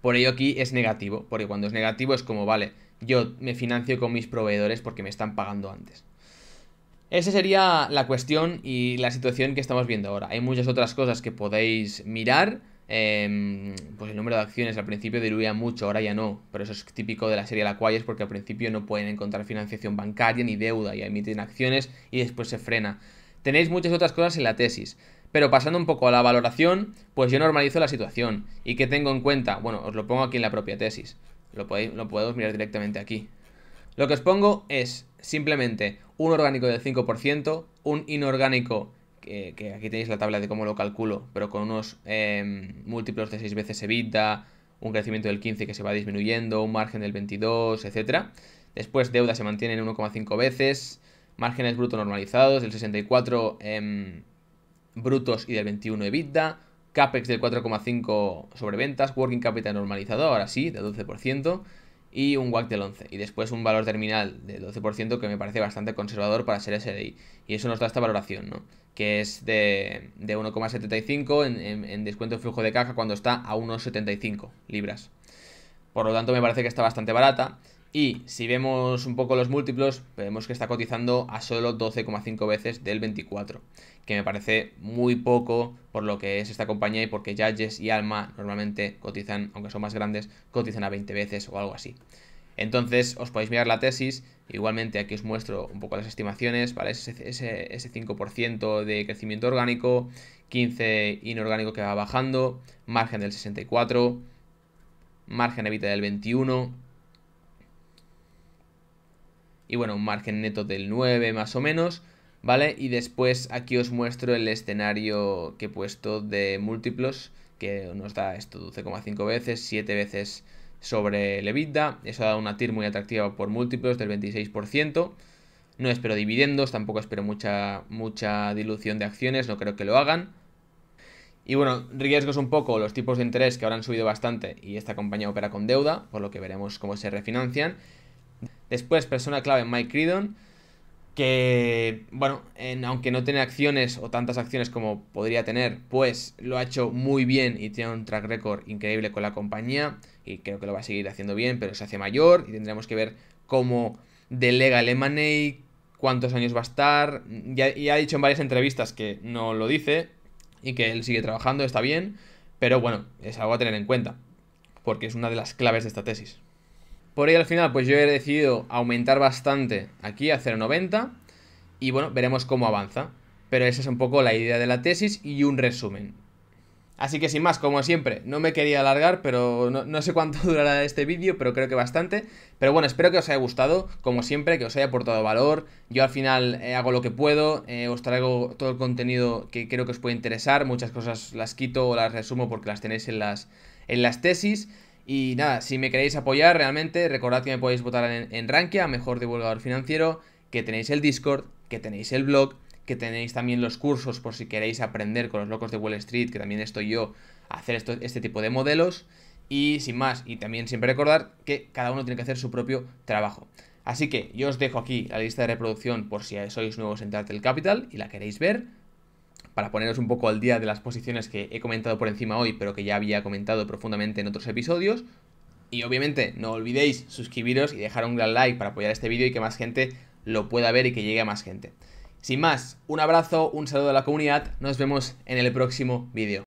Por ello aquí es negativo, porque cuando es negativo es como, vale, yo me financio con mis proveedores porque me están pagando antes. Esa sería la cuestión y la situación que estamos viendo ahora. Hay muchas otras cosas que podéis mirar. Em, pues el número de acciones al principio diluía mucho, ahora ya no, pero eso es típico de la serie la es, porque al principio no pueden encontrar financiación bancaria ni deuda y emiten acciones y después se frena. Tenéis muchas otras cosas en la tesis, pero pasando un poco a la valoración, pues yo normalizo la situación y que tengo en cuenta, bueno, os lo pongo aquí en la propia tesis, lo, podéis, lo podemos mirar directamente aquí. Lo que os pongo es simplemente un orgánico del 5%, un inorgánico, que, aquí tenéis la tabla de cómo lo calculo, pero con unos em, múltiplos de 6 veces evita, un crecimiento del 15 que se va disminuyendo, un margen del 22, etc. Después deuda se mantiene en 1,5 veces, márgenes brutos normalizados del 64 em, brutos y del 21 EBITDA, CAPEX del 4,5 sobre ventas, working capital normalizado, ahora sí, del 12%, y un WAC del 11. Y después un valor terminal del 12% que me parece bastante conservador para ser SDI. Y eso nos da esta valoración, ¿no? Que es de, de 1,75 en, en, descuento de flujo de caja cuando está a 1,75 libras. Por lo tanto, me parece que está bastante barata. Y si vemos un poco los múltiplos, vemos que está cotizando a solo 12,5 veces del 24 que me parece muy poco por lo que es esta compañía y porque Judges y Alma normalmente cotizan, aunque son más grandes, cotizan a 20 veces o algo así. Entonces os podéis mirar la tesis, igualmente aquí os muestro un poco las estimaciones, ¿vale? Ese, 5% de crecimiento orgánico, 15 inorgánico que va bajando, margen del 64, margen evita del 21, y bueno, un margen neto del 9 más o menos, y después aquí os muestro el escenario que he puesto de múltiplos, que nos da esto 12,5 veces, 7 veces sobre el EBITDA. Eso da una TIR muy atractiva por múltiplos del 26%. No espero dividendos, tampoco espero mucha, mucha dilución de acciones, no creo que lo hagan. Y bueno, riesgos un poco, los tipos de interés que ahora han subido bastante y esta compañía opera con deuda, por lo que veremos cómo se refinancian. Después, persona clave Mike Creedon que, bueno, aunque no tiene acciones o tantas acciones como podría tener, pues lo ha hecho muy bien y tiene un track record increíble con la compañía y creo que lo va a seguir haciendo bien, pero se hace mayor y tendremos que ver cómo delega el M&A, cuántos años va a estar, ya, ha dicho en varias entrevistas que no lo dice y que él sigue trabajando, está bien, pero bueno, es algo a tener en cuenta, porque es una de las claves de esta tesis. Por ahí al final pues yo he decidido aumentar bastante aquí a 0,90 y bueno, veremos cómo avanza. Pero esa es un poco la idea de la tesis y un resumen. Así que sin más, como siempre, no me quería alargar, pero no, sé cuánto *laughs* durará este vídeo, pero creo que bastante. Pero bueno, espero que os haya gustado, como siempre, que os haya aportado valor. Yo al final eh, hago lo que puedo, eh, os traigo todo el contenido que creo que os puede interesar. Muchas cosas las quito o las resumo porque las tenéis en las, en las tesis. Y nada, si me queréis apoyar realmente, recordad que me podéis votar en, Rankia, mejor divulgador financiero, que tenéis el Discord, que tenéis el blog, que tenéis también los cursos por si queréis aprender con los locos de Wall Street, que también estoy yo a hacer este tipo de modelos. Y sin más, y también siempre recordar que cada uno tiene que hacer su propio trabajo. Así que yo os dejo aquí la lista de reproducción por si sois nuevos en Tartel Capital y la queréis ver para poneros un poco al día de las posiciones que he comentado por encima hoy, pero que ya había comentado profundamente en otros episodios. Y obviamente no olvidéis suscribiros y dejar un gran like para apoyar este vídeo y que más gente lo pueda ver y que llegue a más gente. Sin más, un abrazo, un saludo a la comunidad, nos vemos en el próximo vídeo.